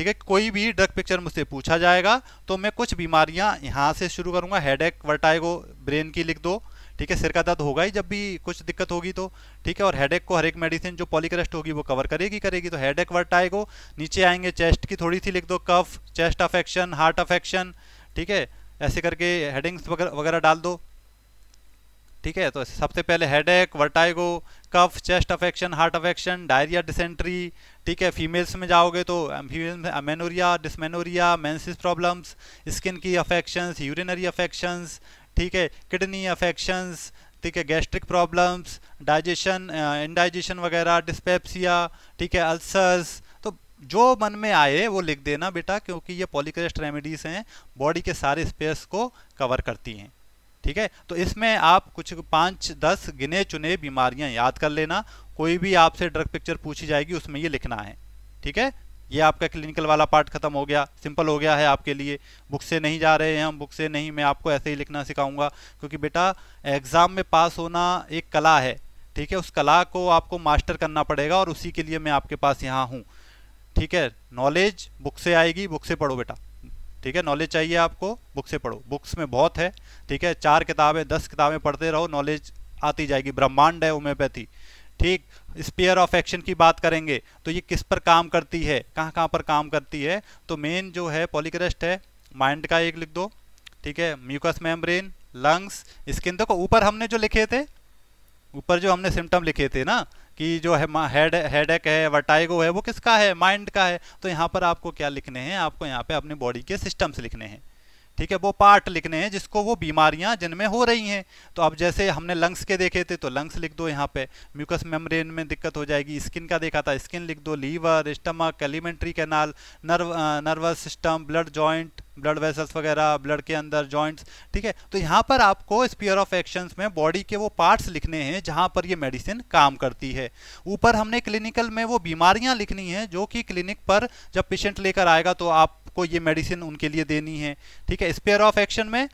A: ठीक है कोई भी ड्रग पिक्चर मुझसे पूछा जाएगा तो मैं कुछ बीमारियां यहाँ से शुरू करूँगा हेड एक वर्टाइगो ब्रेन की लिख दो ठीक है सिर का दर्द होगा ही जब भी कुछ दिक्कत होगी तो ठीक है और हेड को हर एक मेडिसिन जो पॉलीक्रेस्ट होगी वो कवर करेगी करेगी तो हेड एक वर्टाइगो नीचे आएंगे चेस्ट की थोड़ी सी लिख दो cough chest affection heart affection ठीक है ऐसे करके हेडिंग्स वगैरह डाल दो ठीक है तो सबसे पहले headache vertigo cough chest affection heart affection diarrhoea dysentery ठीक है फीमेल्स में जाओगे तो फीमेल um, में amenorrhoea dysmenorrhoea menses problems skin की अफेक्शंस यूरिनरी अफेक्शंस ठीक है किडनी अफेक्शंस ठीक है गैस्ट्रिक प्रॉब्लम्स डाइजेशन इनडाइजेशन वगैरह डिस्पेप्सिया ठीक है अल्सर्स तो जो मन में आए वो लिख देना बेटा क्योंकि ये पॉलीक्रेस्ट रेमेडीज़ हैं बॉडी के सारे स्पेस को कवर करती हैं ठीक है तो इसमें आप कुछ पाँच दस गिने चुने बीमारियां याद कर लेना कोई भी आपसे ड्रग पिक्चर पूछी जाएगी उसमें ये लिखना है ठीक है ये आपका क्लिनिकल वाला पार्ट खत्म हो गया सिंपल हो गया है आपके लिए बुक से नहीं जा रहे हैं हम बुक से नहीं मैं आपको ऐसे ही लिखना सिखाऊंगा क्योंकि बेटा एग्ज़ाम में पास होना एक कला है ठीक है उस कला को आपको मास्टर करना पड़ेगा और उसी के लिए मैं आपके पास यहाँ हूँ ठीक है नॉलेज बुक से आएगी बुक से पढ़ो बेटा ठीक है नॉलेज चाहिए आपको बुक से पढ़ो बुक्स में बहुत है ठीक है चार किताबें दस किताबें पढ़ते रहो नॉलेज आती जाएगी ब्रह्मांड है होम्योपैथी ठीक स्पीयर ऑफ एक्शन की बात करेंगे तो ये किस पर काम करती है कहाँ कहाँ पर काम करती है तो मेन जो है पॉलीक्रस्ट है माइंड का एक लिख दो ठीक है म्यूकस मेम्ब्रेन लंग्स स्किन देखो ऊपर हमने जो लिखे थे ऊपर जो हमने सिम्टम लिखे थे ना कि जो है हेड हेडेक है वर्टाइगो है वो किसका है माइंड का है तो यहाँ पर आपको क्या लिखने हैं आपको यहाँ पे अपने बॉडी के सिस्टम्स लिखने हैं ठीक है वो पार्ट लिखने हैं जिसको वो बीमारियां जिनमें हो रही हैं तो अब जैसे हमने लंग्स के देखे थे तो लंग्स लिख दो यहाँ पे म्यूकस मेम्ब्रेन में दिक्कत हो जाएगी स्किन का देखा था स्किन लिख दो liver stomach alimentary canal nerve nervous system blood joint blood vessels वगैरह ब्लड के अंदर जॉइंट्स ठीक है तो यहाँ पर आपको स्पीयर ऑफ एक्शंस में बॉडी के वो पार्ट्स लिखने हैं जहाँ पर ये मेडिसिन काम करती है ऊपर हमने क्लिनिकल में वो बीमारियाँ लिखनी हैं जो कि क्लिनिक पर जब पेशेंट लेकर आएगा तो आपको ये मेडिसिन उनके लिए देनी है ठीक है स्पेयर ऑफ एक्शन में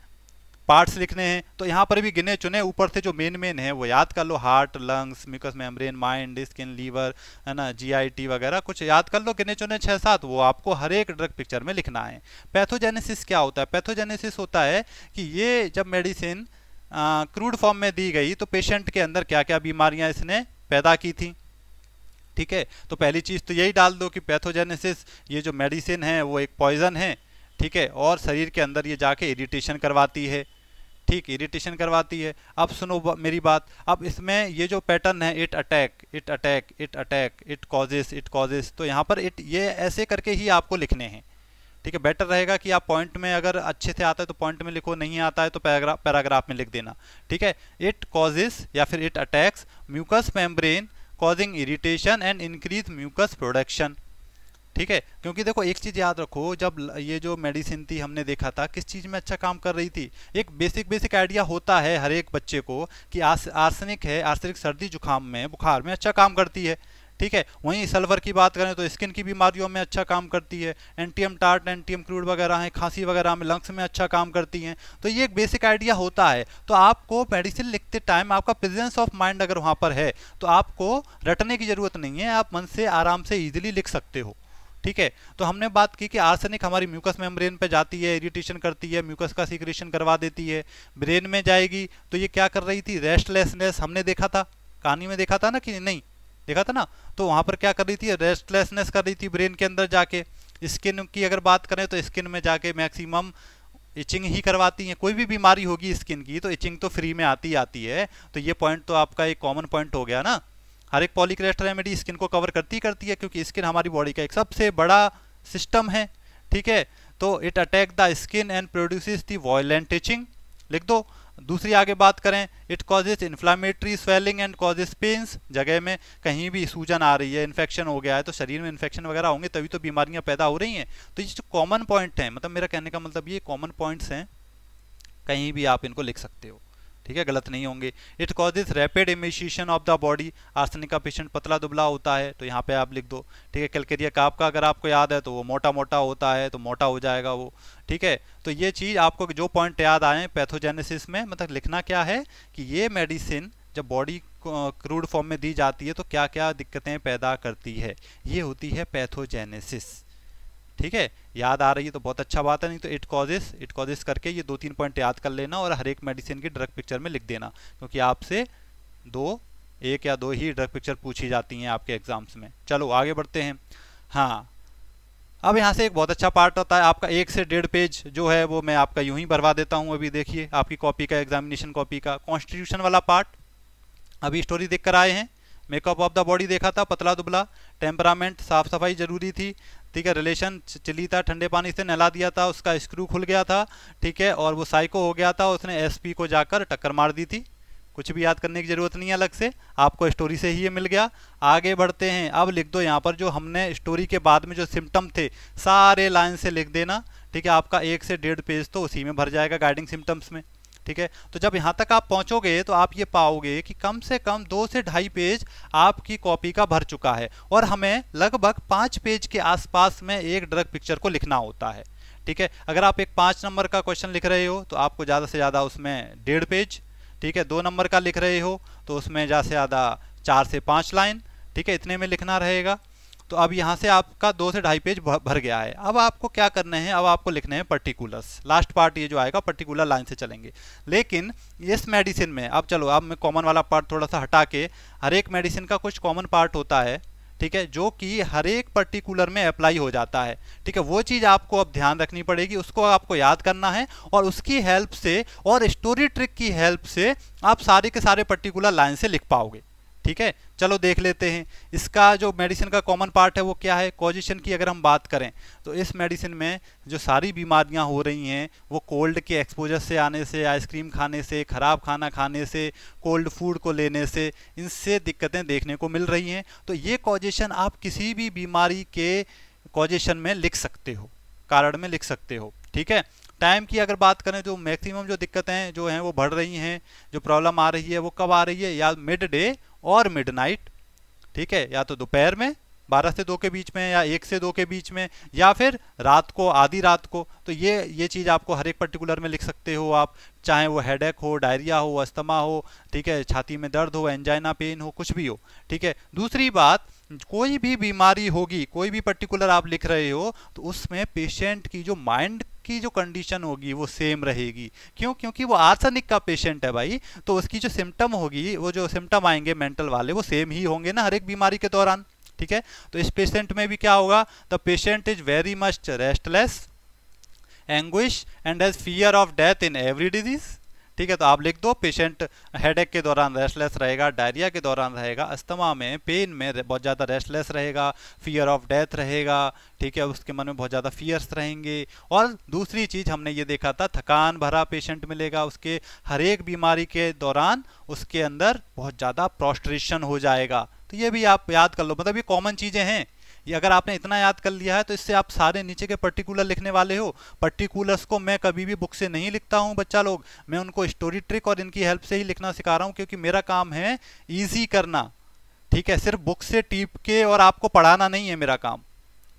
A: पार्ट्स लिखने हैं तो यहाँ पर भी गिने चुने ऊपर से जो मेन मेन है वो याद कर लो heart lungs mucous membrane mind skin liver है ना जीआईटी वगैरह कुछ याद कर लो गिने चुने छः सात वो आपको हर एक ड्रग पिक्चर में लिखना है पैथोजेनेसिस क्या होता है पैथोजेनेसिस होता है कि ये जब मेडिसिन क्रूड फॉर्म में दी गई तो पेशेंट के अंदर क्या क्या बीमारियाँ इसने पैदा की थी ठीक है तो पहली चीज़ तो यही डाल दो कि पैथोजेनेसिस ये जो मेडिसिन है वो एक पॉइजन है ठीक है और शरीर के अंदर ये जाके इरिटेशन करवाती है ठीक इरिटेशन करवाती है अब सुनो मेरी बात अब इसमें ये जो पैटर्न है it attack it attack it attack it causes it causes तो यहाँ पर इट ये ऐसे करके ही आपको लिखने हैं ठीक है बेटर रहेगा कि आप पॉइंट में अगर अच्छे से आता है तो पॉइंट में लिखो नहीं आता है तो पैराग्राफ पैराग्राफ में लिख देना ठीक है इट कॉजेस या फिर it attacks mucous membrane causing irritation and increase mucus production ठीक है क्योंकि देखो एक चीज़ याद रखो जब ये जो मेडिसिन थी हमने देखा था किस चीज़ में अच्छा काम कर रही थी एक बेसिक बेसिक आइडिया होता है हर एक बच्चे को कि आर्स आर्सनिक है आर्सनिक सर्दी जुकाम में बुखार में अच्छा काम करती है ठीक है वहीं सल्वर की बात करें तो स्किन की बीमारियों में अच्छा काम करती है एंटीएम टार्ट एंटीएम क्रूड वगैरह हैं खांसी वगैरह में लंग्स में अच्छा काम करती हैं तो ये एक बेसिक आइडिया होता है तो आपको मेडिसिन लिखते टाइम आपका प्रेजेंस ऑफ माइंड अगर वहाँ पर है तो आपको रटने की ज़रूरत नहीं है आप मन से आराम से ईजिली लिख सकते हो ठीक है तो हमने बात की कि आर्सेनिक हमारी म्यूकस मेम्ब्रेन पे जाती है इरिटेशन करती है म्यूकस का सीक्रेशन करवा देती है ब्रेन में जाएगी तो ये क्या कर रही थी रेस्टलेसनेस हमने देखा था कहानी में देखा था ना कि नहीं देखा था ना तो वहाँ पर क्या कर रही थी रेस्टलेसनेस कर रही थी ब्रेन के अंदर जाके स्किन की अगर बात करें तो स्किन में जाके मैक्सिमम इचिंग ही करवाती हैं कोई भी बीमारी होगी स्किन की तो इचिंग तो फ्री में आती आती है तो ये पॉइंट तो आपका एक कॉमन पॉइंट हो गया ना हर एक पॉलीक्रेस्ट रेमेडी स्किन को कवर करती करती है क्योंकि स्किन हमारी बॉडी का एक सबसे बड़ा सिस्टम है ठीक है तो it attack the skin and produces the violent itching लिख दो दूसरी आगे बात करें it causes inflammatory swelling and causes pains जगह में कहीं भी सूजन आ रही है इन्फेक्शन हो गया है तो शरीर में इन्फेक्शन वगैरह होंगे तभी तो बीमारियां पैदा हो रही हैं तो ये जो कॉमन पॉइंट हैं मतलब मेरा कहने का मतलब ये कॉमन पॉइंट्स हैं कहीं भी आप इनको लिख सकते हो ठीक है गलत नहीं होंगे it causes rapid emaciation of the body arsenic का पेशेंट पतला दुबला होता है तो यहाँ पे आप लिख दो ठीक है कैलकेरिया काप का अगर आपको याद है तो वो मोटा मोटा होता है तो मोटा हो जाएगा वो ठीक है तो ये चीज़ आपको जो पॉइंट याद आए पैथोजेनेसिस में मतलब लिखना क्या है कि ये मेडिसिन जब बॉडी क्रूड फॉर्म में दी जाती है तो क्या क्या दिक्कतें पैदा करती है ये होती है पैथोजेनेसिस ठीक है याद आ रही है तो बहुत अच्छा बात है नहीं तो इट कॉजेस इट कॉजेस करके ये दो तीन पॉइंट याद कर लेना और हर एक मेडिसिन की ड्रग पिक्चर में लिख देना क्योंकि आपसे दो एक या दो ही ड्रग पिक्चर पूछी जाती हैं आपके एग्जाम्स में चलो आगे बढ़ते हैं हाँ अब यहाँ से एक बहुत अच्छा पार्ट होता है आपका एक से डेढ़ पेज जो है वो मैं आपका यूं ही भरवा देता हूँ अभी देखिए आपकी कॉपी का एग्जामिनेशन कॉपी का कॉन्स्टिट्यूशन वाला पार्ट अभी स्टोरी देख कर आए हैं मेकअप ऑफ द बॉडी देखा था पतला दुबला टेम्परामेंट साफ सफाई जरूरी थी ठीक है रिलेशन चिली था ठंडे पानी से नहला दिया था उसका स्क्रू खुल गया था ठीक है और वो साइको हो गया था उसने एसपी को जाकर टक्कर मार दी थी कुछ भी याद करने की ज़रूरत नहीं है अलग से आपको स्टोरी से ही ये मिल गया आगे बढ़ते हैं अब लिख दो यहाँ पर जो हमने स्टोरी के बाद में जो सिम्टम थे सारे लाइन से लिख देना ठीक है आपका एक से डेढ़ पेज तो उसी में भर जाएगा गाइडिंग सिम्टम्स में ठीक है तो जब यहाँ तक आप पहुँचोगे तो आप ये पाओगे कि कम से कम दो से ढाई पेज आपकी कॉपी का भर चुका है और हमें लगभग पाँच पेज के आसपास में एक ड्रग पिक्चर को लिखना होता है ठीक है अगर आप एक पाँच नंबर का क्वेश्चन लिख रहे हो तो आपको ज़्यादा से ज़्यादा उसमें डेढ़ पेज ठीक है दो नंबर का लिख रहे हो तो उसमें ज़्यादा से ज़्यादा चार से पाँच लाइन ठीक है इतने में लिखना रहेगा तो अब यहाँ से आपका दो से ढाई पेज भर गया है अब आपको क्या करने हैं अब आपको लिखने हैं पर्टिकुलर्स लास्ट पार्ट ये जो आएगा पर्टिकुलर लाइन से चलेंगे लेकिन इस मेडिसिन में अब चलो अब मैं कॉमन वाला पार्ट थोड़ा सा हटा के हर एक मेडिसिन का कुछ कॉमन पार्ट होता है ठीक है जो कि हर एक पर्टिकुलर में अप्लाई हो जाता है ठीक है वो चीज़ आपको अब ध्यान रखनी पड़ेगी उसको आपको याद करना है और उसकी हेल्प से और स्टोरी ट्रिक की हेल्प से आप सारे के सारे पर्टिकुलर लाइन से लिख पाओगे ठीक है चलो देख लेते हैं इसका जो मेडिसिन का कॉमन पार्ट है वो क्या है कोजिशन की अगर हम बात करें तो इस मेडिसिन में जो सारी बीमारियां हो रही हैं वो कोल्ड के एक्सपोजर से आने से आइसक्रीम खाने से ख़राब खाना खाने से कोल्ड फूड को लेने से इनसे दिक्कतें देखने को मिल रही हैं तो ये कोजिशन आप किसी भी बीमारी के कोजिशन में लिख सकते हो कारण में लिख सकते हो ठीक है टाइम की अगर बात करें जो मैक्सिमम जो दिक्कतें जो हैं वो बढ़ रही हैं जो प्रॉब्लम आ रही है वो कब आ रही है या मिड डे और मिडनाइट ठीक है या तो दोपहर में बारह से दो के बीच में या एक से दो के बीच में या फिर रात को आधी रात को तो ये ये चीज़ आपको हर एक पर्टिकुलर में लिख सकते हो आप चाहे वो हेडेक हो डायरिया हो अस्थमा हो ठीक है छाती में दर्द हो एंजाइना पेन हो कुछ भी हो ठीक है दूसरी बात कोई भी बीमारी होगी कोई भी पर्टिकुलर आप लिख रहे हो तो उसमें पेशेंट की जो माइंड उसकी जो कंडीशन होगी वो सेम रहेगी क्यों क्योंकि वो आर्सनिक का पेशेंट है भाई तो उसकी जो सिम्टम होगी वो जो सिम्टम आएंगे मेंटल वाले वो सेम ही होंगे ना हर एक बीमारी के दौरान ठीक है तो इस पेशेंट में भी क्या होगा the patient is very much restless anguish and has fear of death in every disease ठीक है तो आप लिख दो पेशेंट हेडेक के दौरान रेस्टलेस रहेगा डायरिया के दौरान रहेगा अस्थमा में पेन में बहुत ज़्यादा रेस्टलेस रहेगा फियर ऑफ डेथ रहेगा ठीक है उसके मन में बहुत ज़्यादा फियर्स रहेंगे और दूसरी चीज़ हमने ये देखा था थकान भरा पेशेंट मिलेगा उसके हर एक बीमारी के दौरान उसके अंदर बहुत ज़्यादा प्रोस्ट्रेशन हो जाएगा तो ये भी आप याद कर लो मतलब ये कॉमन चीज़ें हैं ये अगर आपने इतना याद कर लिया है तो इससे आप सारे नीचे के पर्टिकुलर लिखने वाले हो पर्टिकुलर्स को मैं कभी भी बुक से नहीं लिखता हूँ बच्चा लोग मैं उनको स्टोरी ट्रिक और इनकी हेल्प से ही लिखना सिखा रहा हूँ क्योंकि मेरा काम है ईजी करना ठीक है सिर्फ बुक से टीप के और आपको पढ़ाना नहीं है मेरा काम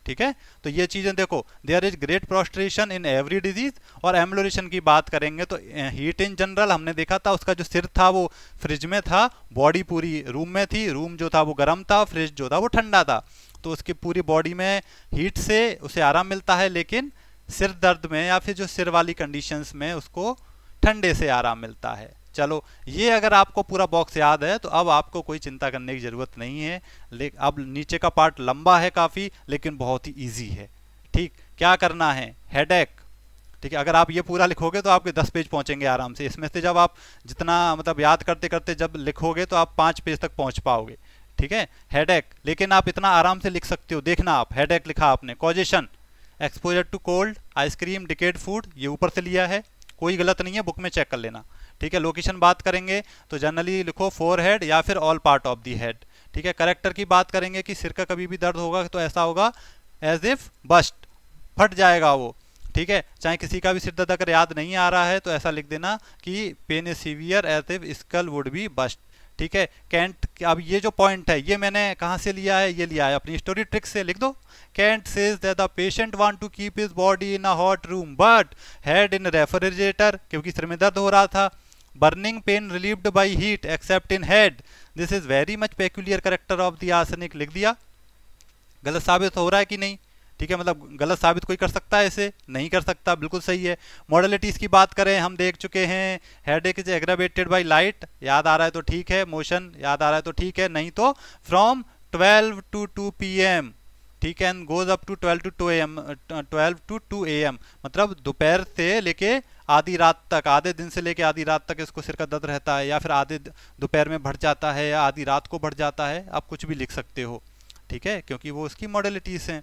A: ठीक है तो ये चीज़ें देखो there is great prostration in every disease और एम्बुलेशन की बात करेंगे तो हीट इन जनरल हमने देखा था उसका जो सिर था वो फ्रिज में था बॉडी पूरी रूम में थी रूम जो था वो गर्म था फ्रिज जो था वो ठंडा था तो उसकी पूरी बॉडी में हीट से उसे आराम मिलता है लेकिन सिर दर्द में या फिर जो सिर वाली कंडीशंस में उसको ठंडे से आराम मिलता है चलो ये अगर आपको पूरा बॉक्स याद है तो अब आपको कोई चिंता करने की ज़रूरत नहीं है ले अब नीचे का पार्ट लंबा है काफ़ी लेकिन बहुत ही ईजी है ठीक क्या करना है हेड ठीक है अगर आप ये पूरा लिखोगे तो आपके दस पेज पहुंचेंगे आराम से इसमें से जब आप जितना मतलब याद करते करते जब लिखोगे तो आप पाँच पेज तक पहुंच पाओगे ठीक है हेडेक लेकिन आप इतना आराम से लिख सकते हो देखना आप हेडेक लिखा आपने causation exposure to cold ice cream decayed food ये ऊपर से लिया है कोई गलत नहीं है बुक में चेक कर लेना ठीक है लोकेशन बात करेंगे तो जनरली लिखो फोर हेड या फिर all part of the head ठीक है करेक्टर की बात करेंगे कि सिर का कभी भी दर्द होगा तो ऐसा होगा एज इफ बस्ट फट जाएगा वो ठीक है चाहे किसी का भी सिर दर्द अगर याद नहीं आ रहा है तो ऐसा लिख देना कि pain is severe as if skull would be burst ठीक है कैंट अब ये जो पॉइंट है ये मैंने कहाँ से लिया है ये लिया है अपनी स्टोरी ट्रिक से लिख दो Kent says the patient want to keep his body in a hot room but head in refrigerator क्योंकि सिर में दर्द हो रहा था burning pain relieved by heat except in head this is very much peculiar character of the arsenic लिख दिया गलत साबित हो रहा है कि नहीं ठीक है मतलब गलत साबित कोई कर सकता है इसे नहीं कर सकता बिल्कुल सही है मॉडलिटीज़ की बात करें हम देख चुके हैं हेड एक इज एग्रावेटेड बाई लाइट याद आ रहा है तो ठीक है मोशन याद आ रहा है तो ठीक है नहीं तो फ्रॉम 12 टू 2 पीएम ठीक है and goes up to 12 to 2 M twelve to A M मतलब दोपहर से लेके आधी रात तक आधे दिन से लेके आधी रात तक इसको सिर का दर्द रहता है या फिर आधे दोपहर में बढ़ जाता है या आधी रात को बढ़ जाता है आप कुछ भी लिख सकते हो ठीक है क्योंकि वो उसकी मॉडलिटीज़ हैं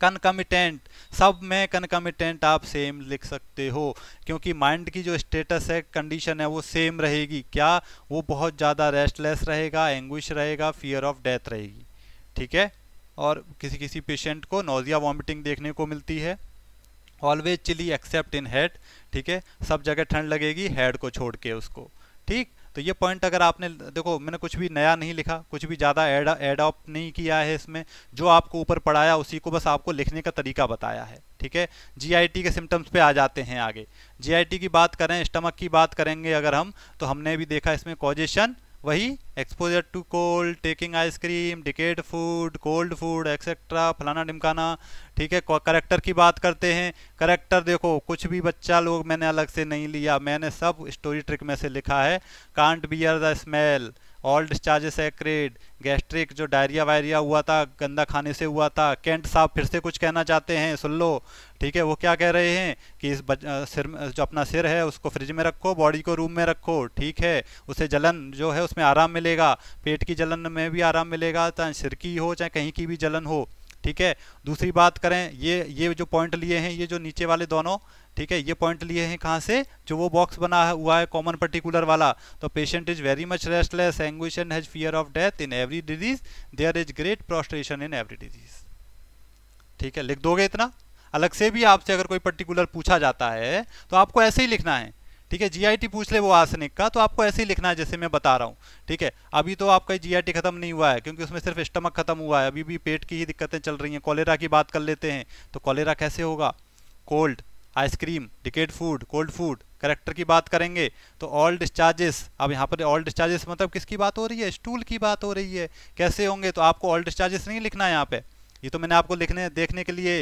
A: कनकमिटेंट सब में कनकमिटेंट आप सेम लिख सकते हो क्योंकि माइंड की जो स्टेटस है कंडीशन है वो सेम रहेगी क्या वो बहुत ज़्यादा रेस्टलेस रहेगा एंग्विश रहेगा फियर ऑफ डेथ रहेगी ठीक है और किसी किसी पेशेंट को नोजिया वॉमिटिंग देखने को मिलती है always chilly except in head ठीक है सब जगह ठंड लगेगी हेड को छोड़ के उसको ठीक तो ये पॉइंट अगर आपने देखो मैंने कुछ भी नया नहीं लिखा कुछ भी ज़्यादा एड नहीं किया है इसमें जो आपको ऊपर पढ़ाया उसी को बस आपको लिखने का तरीका बताया है ठीक है जीआईटी के सिम्टम्स पे आ जाते हैं आगे जीआईटी की बात करें स्टमक की बात करेंगे अगर हम तो हमने भी देखा इसमें कॉजेशन वही exposure to cold taking ice cream decayed food cold food etcetera फलाना डिमकाना ठीक है करेक्टर की बात करते हैं करेक्टर देखो कुछ भी बच्चा लोग मैंने अलग से नहीं लिया मैंने सब स्टोरी ट्रिक में से लिखा है can't bear the smell all discharges acrid gastric जो डायरिया वायरिया हुआ था गंदा खाने से हुआ था कैंट साहब फिर से कुछ कहना चाहते हैं सुन लो ठीक है वो क्या कह रहे हैं कि इस बज, सिर जो अपना सिर है उसको फ्रिज में रखो बॉडी को रूम में रखो ठीक है उसे जलन जो है उसमें आराम मिलेगा पेट की जलन में भी आराम मिलेगा चाहे सिर की हो चाहे कहीं की भी जलन हो ठीक है दूसरी बात करें ये ये जो पॉइंट लिए हैं ये जो नीचे वाले दोनों ठीक है ये पॉइंट लिए हैं कहाँ से जो वो बॉक्स बना हुआ है कॉमन पर्टिकुलर वाला तो patient is very much restless anguish and has fear of death in every disease there is great prostration in every disease ठीक है लिख दोगे इतना अलग से भी आपसे अगर कोई पर्टिकुलर पूछा जाता है तो आपको ऐसे ही लिखना है ठीक है जीआईटी पूछ ले वो आसनिक का तो आपको ऐसे ही लिखना है जैसे मैं बता रहा हूँ ठीक है अभी तो आपका जीआईटी खत्म नहीं हुआ है क्योंकि उसमें सिर्फ स्टमक खत्म हुआ है अभी भी पेट की ही दिक्कतें चल रही हैं कॉलेरा की बात कर लेते हैं तो कॉलेरा कैसे होगा cold ice cream decayed food cold food character की बात करेंगे तो ऑल डिस्चार्जेस अब यहाँ पर ऑल डिस्चार्जेस मतलब किसकी बात हो रही है स्टूल की बात हो रही है कैसे होंगे तो आपको ऑल डिस्चार्जेस नहीं लिखना है यहाँ पे ये तो मैंने आपको लिखने देखने के लिए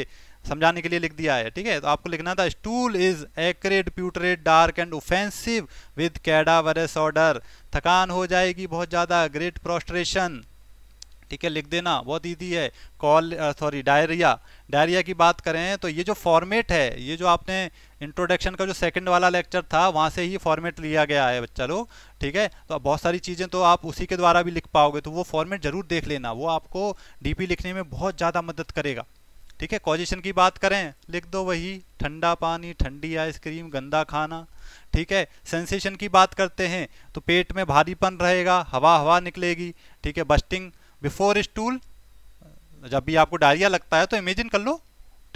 A: समझाने के लिए लिख दिया है ठीक है तो आपको लिखना था stool is acrid putrid dark and offensive with cadaverous odour थकान हो जाएगी बहुत ज़्यादा ग्रेट प्रोस्ट्रेशन ठीक है लिख देना बहुत ईजी है कॉल सॉरी डायरिया डायरिया की बात करें तो ये जो फॉर्मेट है ये जो आपने इंट्रोडक्शन का जो सेकंड वाला लेक्चर था वहाँ से ही फॉर्मेट लिया गया है बच्चा लोग ठीक है तो बहुत सारी चीज़ें तो आप उसी के द्वारा भी लिख पाओगे तो वो फॉर्मेट ज़रूर देख लेना वो आपको डी लिखने में बहुत ज़्यादा मदद करेगा ठीक है कॉजिशन की बात करें लिख दो वही ठंडा पानी ठंडी आइसक्रीम गंदा खाना ठीक है सेंसेशन की बात करते हैं तो पेट में भारीपन रहेगा हवा हवा निकलेगी ठीक है बस्टिंग बिफोर स्टूल जब भी आपको डायरिया लगता है तो इमेजिन कर लो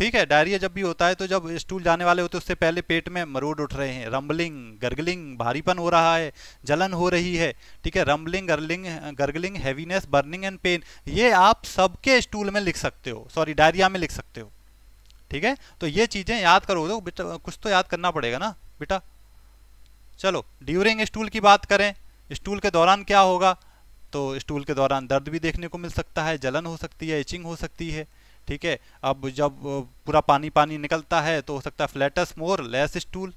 A: ठीक है डायरिया जब भी होता है तो जब स्टूल जाने वाले होते हैं उससे पहले पेट में मरोड़ उठ रहे हैं रंबलिंग गर्गलिंग भारीपन हो रहा है जलन हो रही है ठीक है rumbling gurgling gurgling heaviness burning and pain ये आप सबके स्टूल में लिख सकते हो सॉरी डायरिया में लिख सकते हो ठीक है तो ये चीज़ें याद करो तो बेटा कुछ तो याद करना पड़ेगा ना बेटा चलो ड्यूरिंग स्टूल की बात करें स्टूल के दौरान क्या होगा तो स्टूल के दौरान दर्द भी देखने को मिल सकता है जलन हो सकती है इचिंग हो सकती है ठीक है अब जब पूरा पानी पानी निकलता है तो हो सकता है फ्लैटस मोर लेस स्टूल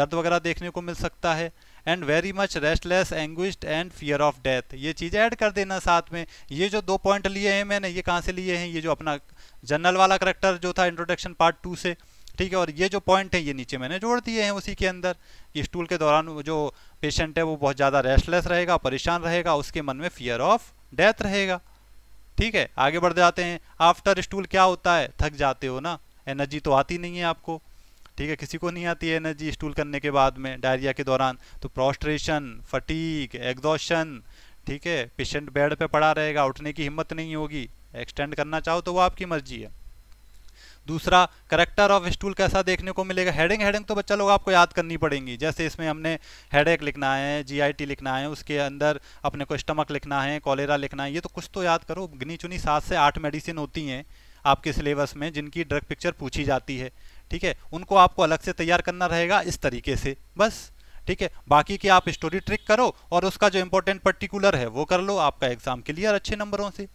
A: दर्द वगैरह देखने को मिल सकता है and very much restless anguish and fear of death ये चीज़ ऐड कर देना साथ में ये जो दो पॉइंट लिए हैं मैंने ये कहाँ से लिए हैं ये जो अपना जनरल वाला करेक्टर जो था इंट्रोडक्शन पार्ट टू से ठीक है और ये जो पॉइंट है ये नीचे मैंने जोड़ दिए हैं उसी के अंदर कि स्टूल के दौरान जो पेशेंट है वो बहुत ज़्यादा रेस्टलेस रहेगा परेशान रहेगा उसके मन में फियर ऑफ डेथ रहेगा ठीक है आगे बढ़ जाते हैं आफ्टर स्टूल क्या होता है थक जाते हो ना एनर्जी तो आती नहीं है आपको ठीक है किसी को नहीं आती है एनर्जी स्टूल करने के बाद में डायरिया के दौरान तो प्रोस्ट्रेशन फटीक एग्जॉशन ठीक है पेशेंट बेड पे पड़ा रहेगा उठने की हिम्मत नहीं होगी एक्सटेंड करना चाहो तो वो आपकी मर्जी है दूसरा करेक्टर ऑफ स्टूल कैसा देखने को मिलेगा हेडिंग हेडिंग तो बच्चा लोग आपको याद करनी पड़ेंगी जैसे इसमें हमने हेडेक लिखना है जीआईटी लिखना है उसके अंदर अपने को स्टमक लिखना है कॉलेरा लिखना है ये तो कुछ तो याद करो गिनी चुनी सात से आठ मेडिसिन होती हैं आपके सिलेबस में जिनकी ड्रग पिक्चर पूछी जाती है ठीक है उनको आपको अलग से तैयार करना रहेगा इस तरीके से बस ठीक है बाकी की आप स्टोरी ट्रिक करो और उसका जो इम्पोर्टेंट पर्टिकुलर है वो कर लो आपका एग्जाम क्लियर अच्छे नंबरों से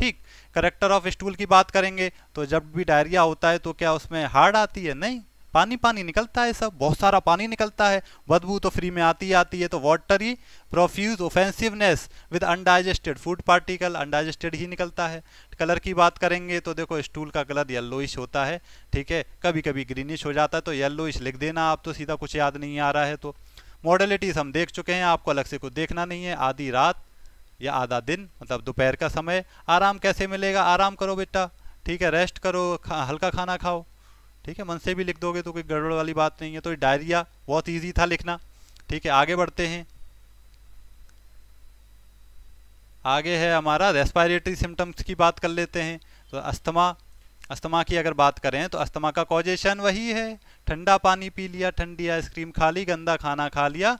A: ठीक करेक्टर ऑफ स्टूल की बात करेंगे तो जब भी डायरिया होता है तो क्या उसमें हार्ड आती है नहीं पानी पानी निकलता है सब बहुत सारा पानी निकलता है बदबू तो फ्री में आती आती है तो ही profuse offensiveness with undigested food particle undigested ही निकलता है कलर की बात करेंगे तो देखो स्टूल का कलर येल्लोइश होता है ठीक है कभी कभी ग्रीनिश हो जाता है तो येल्लोइश लिख देना आप तो सीधा कुछ याद नहीं आ रहा है तो मॉडलिटीज़ हम देख चुके हैं आपको अलग से कुछ देखना नहीं है आधी रात या आधा दिन मतलब दोपहर का समय आराम कैसे मिलेगा आराम करो बेटा ठीक है रेस्ट करो खा, हल्का खाना खाओ ठीक है मन से भी लिख दोगे तो कोई गड़बड़ वाली बात नहीं है तो डायरिया बहुत ईजी था लिखना ठीक है आगे बढ़ते हैं आगे है हमारा रेस्पायरेटरी सिम्टम्स की बात कर लेते हैं तो अस्थमा अस्थमा की अगर बात करें तो अस्थमा का कॉजेशन वही है ठंडा पानी पी लिया ठंडी आइसक्रीम खा ली गंदा खाना खा लिया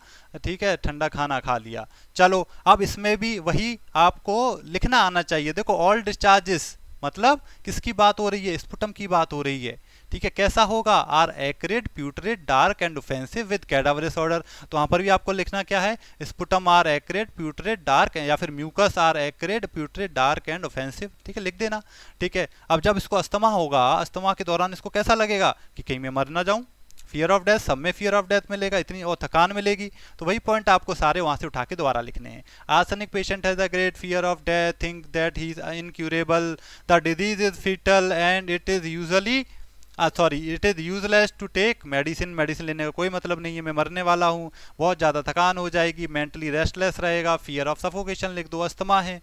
A: ठीक है ठंडा खाना खा लिया चलो अब इसमें भी वही आपको लिखना आना चाहिए देखो ऑल डिस्चार्जेस मतलब किसकी बात हो रही है स्पुटम की बात हो रही है ठीक है कैसा होगा are acrid putrid dark and offensive with cadaverous डिसऑर्डर तो वहां पर भी आपको लिखना क्या है sputum are acrid putrid dark या फिर mucus are acrid putrid dark and offensive ठीक है लिख देना ठीक है अब जब इसको अस्थमा होगा अस्थमा के दौरान इसको कैसा लगेगा कि कहीं मैं मर ना जाऊँ फियर ऑफ डेथ सब में फियर ऑफ डेथ मिलेगा इतनी और थकान मिलेगी तो वही पॉइंट आपको सारे वहां से उठा के दोबारा लिखने हैं arsenic patient has a great fear of death think that he is incurable the disease is fatal and it is usually sorry it is useless to take medicine medicine लेने का कोई मतलब नहीं है मैं मरने वाला हूँ बहुत ज़्यादा थकान हो जाएगी मेंटली रेस्टलेस रहेगा फियर ऑफ सफोकेशन लिख दो अस्थमा है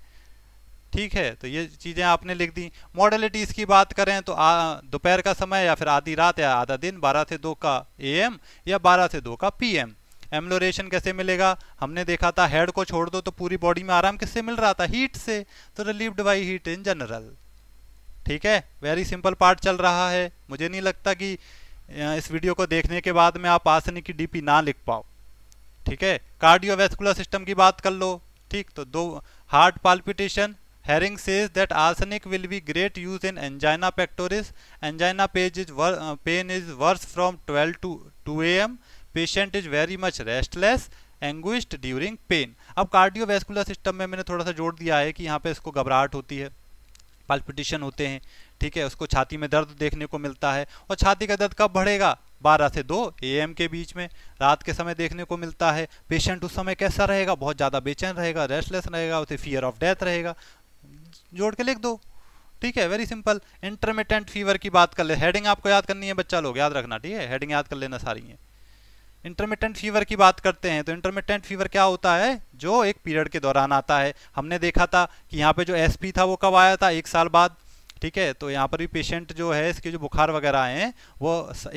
A: ठीक है तो ये चीज़ें आपने लिख दी मॉडलिटीज़ की बात करें तो दोपहर का समय या फिर आधी रात या आधा दिन 12 से 2 का एम या 12 से 2 का पीएम एम्लोरेशन कैसे मिलेगा हमने देखा था हेड को छोड़ दो तो पूरी बॉडी में आराम किससे मिल रहा था हीट से तो relieved by heat in general ठीक है वेरी सिंपल पार्ट चल रहा है मुझे नहीं लगता कि इस वीडियो को देखने के बाद में आप आसनी की डीपी ना लिख पाओ ठीक है कार्डियोवेस्कुलर सिस्टम की बात कर लो ठीक तो दो heart palpitation Hering says that arsenic will be great use in angina pectoris angina page is pain is worse from twelve to two A M patient is very much restless anguish during pain अब cardiovascular system में मैंने थोड़ा सा जोड़ दिया है कि यहाँ पे इसको घबराहट होती है पाल्पिटिशन होते हैं ठीक है उसको छाती में दर्द देखने को मिलता है और छाती का दर्द कब बढ़ेगा बारह से दो ए एम के बीच में रात के समय देखने को मिलता है पेशेंट उस समय कैसा रहेगा बहुत ज़्यादा बेचैन रहेगा रेस्टलेस रहेगा उसे फियर ऑफ डेथ रहेगा जोड़ के लिख दो ठीक है वेरी सिंपल इंटरमीडियंट फीवर की बात कर ले हेडिंग आपको याद करनी है बच्चा लोग याद रखना ठीक है हेडिंग याद कर लेना सारी है इंटरमीडियंट फीवर की बात करते हैं तो इंटरमीडियंट फीवर क्या होता है जो एक पीरियड के दौरान आता है हमने देखा था कि यहाँ पे जो एस था वो कब आया था एक साल बाद ठीक है तो यहाँ पर भी पेशेंट जो है इसके जो बुखार वगैरह आए हैं वो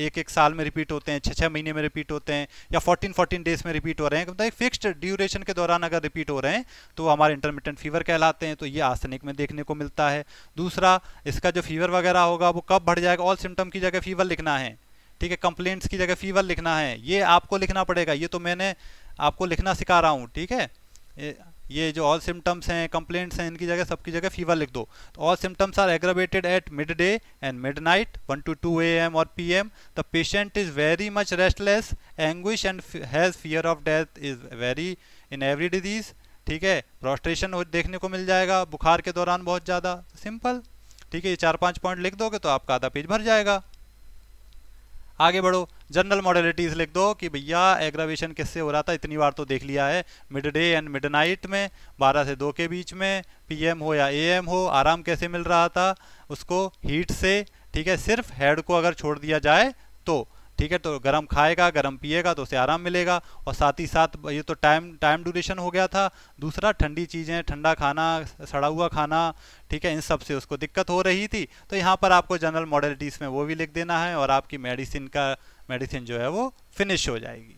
A: एक एक साल में रिपीट होते हैं छः छः महीने में रिपीट होते हैं या फोर्टीन फोर्टीन डेज में रिपीट हो रहे हैं मतलब फिक्स्ड ड्यूरेशन के दौरान अगर रिपीट हो रहे हैं तो हमारे इंटरमीडियंट फीवर कहलाते हैं तो ये आसनिक में देखने को मिलता है दूसरा इसका जो फीवर वगैरह होगा वो कब बढ़ जाएगा ऑल सिम्टम की जगह फीवर लिखना है ठीक है कंप्लेंट्स की जगह फीवर लिखना है ये आपको लिखना पड़ेगा ये तो मैंने आपको लिखना सिखा रहा हूँ ठीक है ये जो ऑल सिम्टम्स हैं कंप्लेंट्स हैं इनकी जगह सबकी जगह फीवर लिख दो तो all symptoms are aggravated at mid day and mid midnight one two two A M और P M the patient is very much restless anguish and has fear of death is very in every disease ठीक है prostration देखने को मिल जाएगा बुखार के दौरान बहुत ज़्यादा सिंपल ठीक है ये चार पाँच पॉइंट लिख दोगे तो आपका आधा पेज भर जाएगा आगे बढ़ो जनरल मॉडलिटीज़ लिख दो कि भैया एग्रावेशन किससे हो रहा था इतनी बार तो देख लिया है mid day and mid midnight में बारह से दो के बीच में पीएम हो या एएम हो आराम कैसे मिल रहा था उसको हीट से ठीक है सिर्फ हेड को अगर छोड़ दिया जाए तो ठीक है तो गर्म खाएगा गर्म पिएगा तो उसे आराम मिलेगा और साथ ही साथ ये तो टाइम टाइम ड्यूरेशन हो गया था दूसरा ठंडी चीज़ें ठंडा खाना सड़ा हुआ खाना ठीक है इन सब से उसको दिक्कत हो रही थी तो यहाँ पर आपको जनरल मॉडलिटीज़ में वो भी लिख देना है और आपकी मेडिसिन का मेडिसिन जो है वो फिनिश हो जाएगी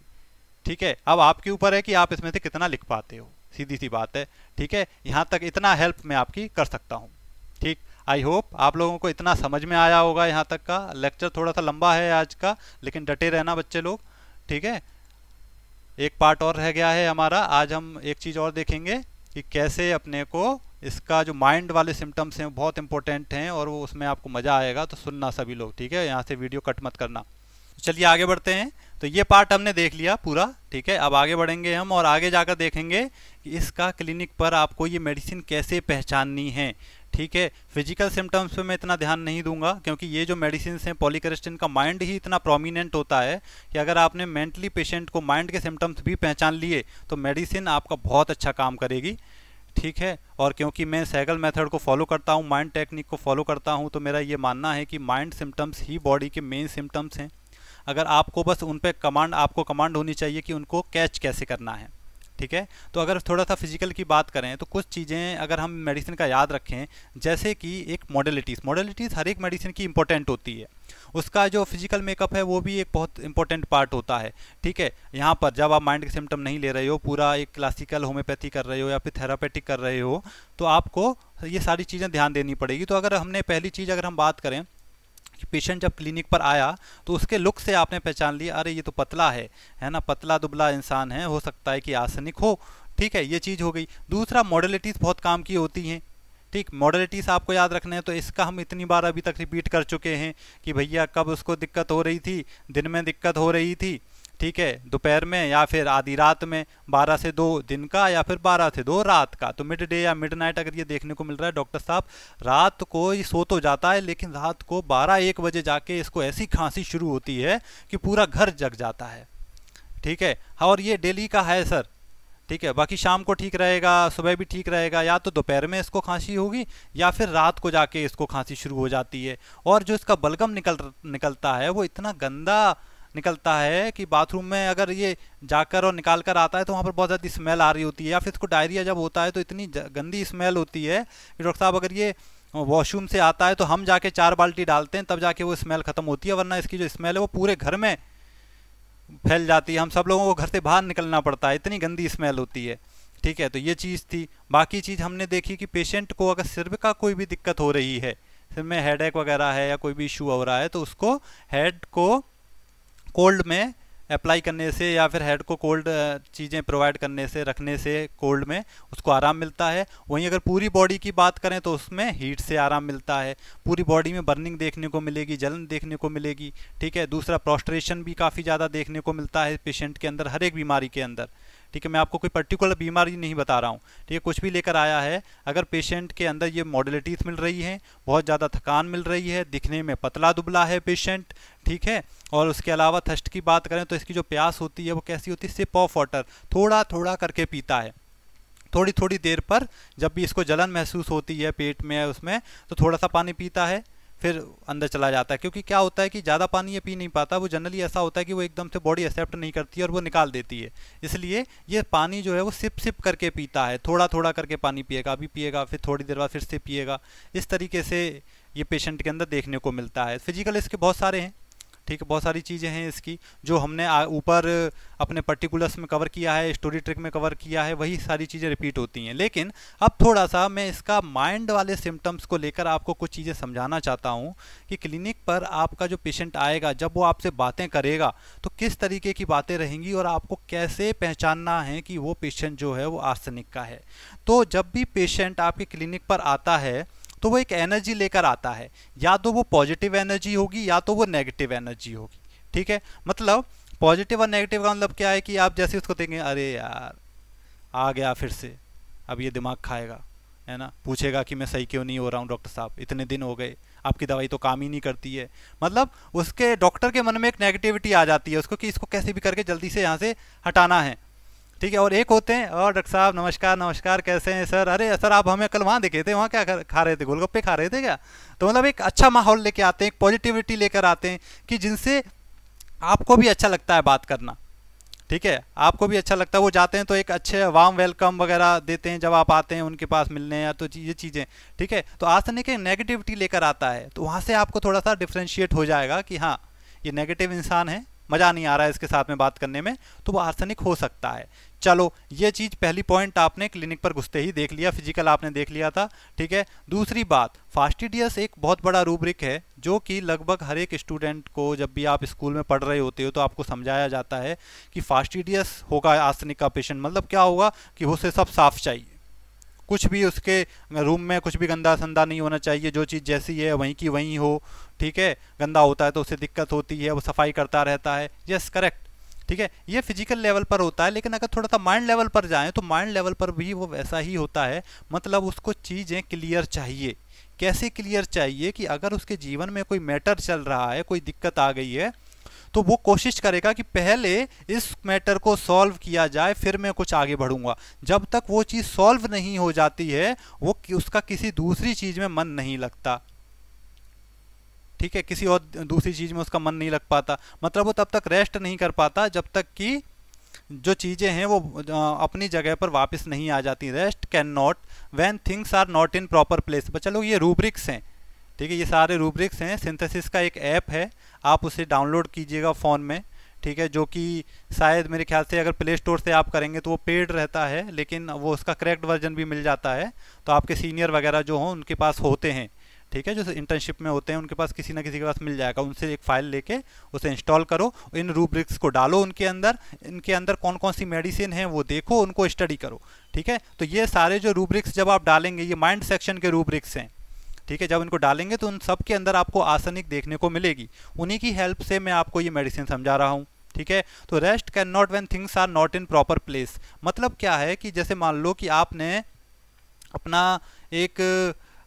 A: ठीक है अब आपके ऊपर है कि आप इसमें से कितना लिख पाते हो सीधी सी बात है ठीक है यहाँ तक इतना हेल्प मैं आपकी कर सकता हूँ ठीक आई होप आप लोगों को इतना समझ में आया होगा यहाँ तक का लेक्चर थोड़ा सा लंबा है आज का लेकिन डटे रहना बच्चे लोग ठीक है एक पार्ट और रह गया है हमारा आज हम एक चीज़ और देखेंगे कि कैसे अपने को इसका जो माइंड वाले सिम्टम्स हैं बहुत इंपॉर्टेंट हैं और वो उसमें आपको मज़ा आएगा तो सुनना सभी लोग ठीक है यहाँ से वीडियो कट मत करना चलिए आगे बढ़ते हैं तो ये पार्ट हमने देख लिया पूरा ठीक है अब आगे बढ़ेंगे हम और आगे जाकर देखेंगे कि इसका क्लिनिक पर आपको ये मेडिसिन कैसे पहचाननी है ठीक है फिजिकल सिम्टम्स पे मैं इतना ध्यान नहीं दूंगा क्योंकि ये जो मेडिसिन हैं पॉलीकरेस्टिन का माइंड ही इतना प्रोमिनेंट होता है कि अगर आपने मेंटली पेशेंट को माइंड के सिम्टम्स भी पहचान लिए तो मेडिसिन आपका बहुत अच्छा काम करेगी ठीक है और क्योंकि मैं सैगल मेथड को फॉलो करता हूँ माइंड टेक्निक को फॉलो करता हूँ तो मेरा ये मानना है कि माइंड सिम्टम्स ही बॉडी के मेन सिम्टम्स हैं अगर आपको बस उन पर कमांड आपको कमांड होनी चाहिए कि उनको कैच कैसे करना है ठीक है तो अगर थोड़ा सा फिजिकल की बात करें तो कुछ चीज़ें अगर हम मेडिसिन का याद रखें जैसे कि एक मॉडलिटीज़ मॉडलिटीज़ हर एक मेडिसिन की इंपॉर्टेंट होती है उसका जो फिजिकल मेकअप है वो भी एक बहुत इंपॉर्टेंट पार्ट होता है ठीक है यहाँ पर जब आप माइंड के सिम्टम नहीं ले रहे हो पूरा एक क्लासिकल होम्योपैथी कर रहे हो या फिर थेरापेटिक कर रहे हो तो आपको ये सारी चीज़ें ध्यान देनी पड़ेगी तो अगर हमने पहली चीज़ अगर हम बात करें पेशेंट जब क्लिनिक पर आया तो उसके लुक से आपने पहचान लिया अरे ये तो पतला है है ना पतला दुबला इंसान है हो सकता है कि आसनिक हो ठीक है ये चीज़ हो गई दूसरा मॉडलिटीज़ बहुत काम की होती हैं ठीक मॉडलिटीज़ आपको याद रखना है तो इसका हम इतनी बार अभी तक रिपीट कर चुके हैं कि भैया कब उसको दिक्कत हो रही थी दिन में दिक्कत हो रही थी ठीक है दोपहर में या फिर आधी रात में 12 से 2 दिन का या फिर 12 से 2 रात का तो मिड डे या मिड नाइट अगर ये देखने को मिल रहा है डॉक्टर साहब रात को ये सो तो जाता है लेकिन रात को 12 एक बजे जाके इसको ऐसी खांसी शुरू होती है कि पूरा घर जग जाता है ठीक है हाँ, और ये डेली का है सर ठीक है बाकी शाम को ठीक रहेगा सुबह भी ठीक रहेगा या तो दोपहर में इसको खांसी होगी या फिर रात को जाके इसको खांसी शुरू हो जाती है और जो इसका बलगम निकल निकलता है वो इतना गंदा निकलता है कि बाथरूम में अगर ये जाकर और निकाल कर आता है तो वहाँ पर बहुत ज़्यादा स्मेल आ रही होती है या फिर इसको डायरिया जब होता है तो इतनी गंदी स्मेल होती है कि डॉक्टर साहब अगर ये वॉशरूम से आता है तो हम जाके चार बाल्टी डालते हैं तब जाके वो स्मेल ख़त्म होती है वरना इसकी जो स्मेल है वो पूरे घर में फैल जाती है हम सब लोगों को घर से बाहर निकलना पड़ता है इतनी गंदी स्मेल होती है ठीक है तो ये चीज़ थी बाकी चीज़ हमने देखी कि पेशेंट को अगर सिर का कोई भी दिक्कत हो रही है सिर में हेडेक वगैरह है या कोई भी इशू हो रहा है तो उसको हेड को कोल्ड में अप्लाई करने से या फिर हेड को कोल्ड चीज़ें प्रोवाइड करने से रखने से कोल्ड में उसको आराम मिलता है वहीं अगर पूरी बॉडी की बात करें तो उसमें हीट से आराम मिलता है पूरी बॉडी में बर्निंग देखने को मिलेगी जलन देखने को मिलेगी ठीक है दूसरा प्रोस्ट्रेशन भी काफ़ी ज़्यादा देखने को मिलता है पेशेंट के अंदर हर एक बीमारी के अंदर ठीक है मैं आपको कोई पर्टिकुलर बीमारी नहीं बता रहा हूँ ठीक है कुछ भी लेकर आया है अगर पेशेंट के अंदर ये मॉडलिटीज मिल रही है बहुत ज़्यादा थकान मिल रही है दिखने में पतला दुबला है पेशेंट ठीक है और उसके अलावा थस्ट की बात करें तो इसकी जो प्यास होती है वो कैसी होती है सिप ऑफ वाटर थोड़ा थोड़ा करके पीता है थोड़ी थोड़ी देर पर जब भी इसको जलन महसूस होती है पेट में उसमें तो थोड़ा सा पानी पीता है फिर अंदर चला जाता है क्योंकि क्या होता है कि ज़्यादा पानी ये पी नहीं पाता वो जनरली ऐसा होता है कि वो एकदम से बॉडी एक्सेप्ट नहीं करती और वो निकाल देती है इसलिए ये पानी जो है वो सिप सिप करके पीता है थोड़ा थोड़ा करके पानी पिएगा अभी पिएगा फिर थोड़ी देर बाद फिर से पिएगा इस तरीके से ये पेशेंट के अंदर देखने को मिलता है फिजिकल इसके बहुत सारे हैं ठीक है बहुत सारी चीज़ें हैं इसकी जो हमने ऊपर अपने पर्टिकुलर्स में कवर किया है स्टोरी ट्रिक में कवर किया है वही सारी चीज़ें रिपीट होती हैं लेकिन अब थोड़ा सा मैं इसका माइंड वाले सिम्टम्स को लेकर आपको कुछ चीज़ें समझाना चाहता हूँ कि क्लिनिक पर आपका जो पेशेंट आएगा जब वो आपसे बातें करेगा तो किस तरीके की बातें रहेंगी और आपको कैसे पहचानना है कि वो पेशेंट जो है वो आर्सनिक का है तो जब भी पेशेंट आपके क्लिनिक पर आता है तो वो एक एनर्जी लेकर आता है या तो वो पॉजिटिव एनर्जी होगी या तो वो नेगेटिव एनर्जी होगी ठीक है मतलब पॉजिटिव और नेगेटिव का मतलब क्या है कि आप जैसे उसको देखेंगे अरे यार आ गया फिर से अब ये दिमाग खाएगा है ना पूछेगा कि मैं सही क्यों नहीं हो रहा हूँ डॉक्टर साहब इतने दिन हो गए आपकी दवाई तो काम ही नहीं करती है मतलब उसके डॉक्टर के मन में एक नेगेटिविटी आ जाती है उसको कि इसको कैसे भी करके जल्दी से यहाँ से हटाना है ठीक है और एक होते हैं और डॉक्टर साहब नमस्कार नमस्कार कैसे हैं सर अरे सर आप हमें कल वहाँ देखे थे वहाँ क्या खा रहे थे गोलगप्पे खा रहे थे क्या तो मतलब एक अच्छा माहौल लेके आते हैं एक पॉजिटिविटी लेकर आते हैं कि जिनसे आपको भी अच्छा लगता है बात करना ठीक है आपको भी अच्छा लगता है वो जाते हैं तो एक अच्छे वार्म वेलकम वगैरह देते हैं जब आप आते हैं उनके पास मिलने या तो ये चीज़ें ठीक है तो आसन एक नेगेटिविटी लेकर आता है तो वहाँ से आपको थोड़ा सा डिफ्रेंशिएट हो जाएगा कि हाँ ये नेगेटिव इंसान है मज़ा नहीं आ रहा है इसके साथ में बात करने में तो वो आर्सनिक हो सकता है चलो ये चीज़ पहली पॉइंट आपने क्लिनिक पर घुसते ही देख लिया फिजिकल आपने देख लिया था ठीक है दूसरी बात फास्टिडियस एक बहुत बड़ा रूब्रिक है जो कि लगभग हर एक स्टूडेंट को जब भी आप स्कूल में पढ़ रहे होते हो तो आपको समझाया जाता है कि फास्टिडियस होगा आसनिक का पेशेंट मतलब क्या होगा कि उसे सब साफ चाहिए कुछ भी उसके रूम में कुछ भी गंदा संदा नहीं होना चाहिए जो चीज़ जैसी है वहीं की वहीं हो ठीक है गंदा होता है तो उसे दिक्कत होती है वो सफाई करता रहता है यस करेक्ट ठीक है ये फिजिकल लेवल पर होता है लेकिन अगर थोड़ा सा माइंड लेवल पर जाएं तो माइंड लेवल पर भी वो वैसा ही होता है मतलब उसको चीज़ें क्लियर चाहिए कैसे क्लियर चाहिए कि अगर उसके जीवन में कोई मैटर चल रहा है कोई दिक्कत आ गई है तो वो कोशिश करेगा कि पहले इस मैटर को सॉल्व किया जाए फिर मैं कुछ आगे बढ़ूंगा जब तक वो चीज़ सॉल्व नहीं हो जाती है वो उसका किसी दूसरी चीज़ में मन नहीं लगता ठीक है किसी और दूसरी चीज़ में उसका मन नहीं लग पाता मतलब वो तब तक रेस्ट नहीं कर पाता जब तक कि जो चीज़ें हैं वो अपनी जगह पर वापस नहीं आ जाती rest can not when things are not in proper place पर चलो ये रूब्रिक्स हैं ठीक है ये सारे रूब्रिक्स हैं सिंथेसिस का एक ऐप है आप उसे डाउनलोड कीजिएगा फ़ोन में ठीक है जो कि शायद मेरे ख्याल से अगर प्ले स्टोर से आप करेंगे तो वो पेड रहता है लेकिन वो उसका करेक्ट वर्जन भी मिल जाता है तो आपके सीनियर वगैरह जो हों उनके पास होते हैं ठीक है जो इंटर्नशिप में होते हैं उनके पास किसी ना किसी के पास मिल जाएगा उनसे एक फाइल लेके उसे इंस्टॉल करो इन रूब्रिक्स को डालो उनके अंदर इनके अंदर कौन कौन सी मेडिसिन है वो देखो उनको स्टडी करो ठीक है तो ये सारे जो रूब्रिक्स जब आप डालेंगे ये माइंड सेक्शन के रूब्रिक्स हैं ठीक है जब इनको डालेंगे तो उन सब के अंदर आपको आसनिक देखने को मिलेगी उन्हीं की हेल्प से मैं आपको ये मेडिसिन समझा रहा हूँ ठीक है तो rest can not when things are not in proper place मतलब क्या है कि जैसे मान लो कि आपने अपना एक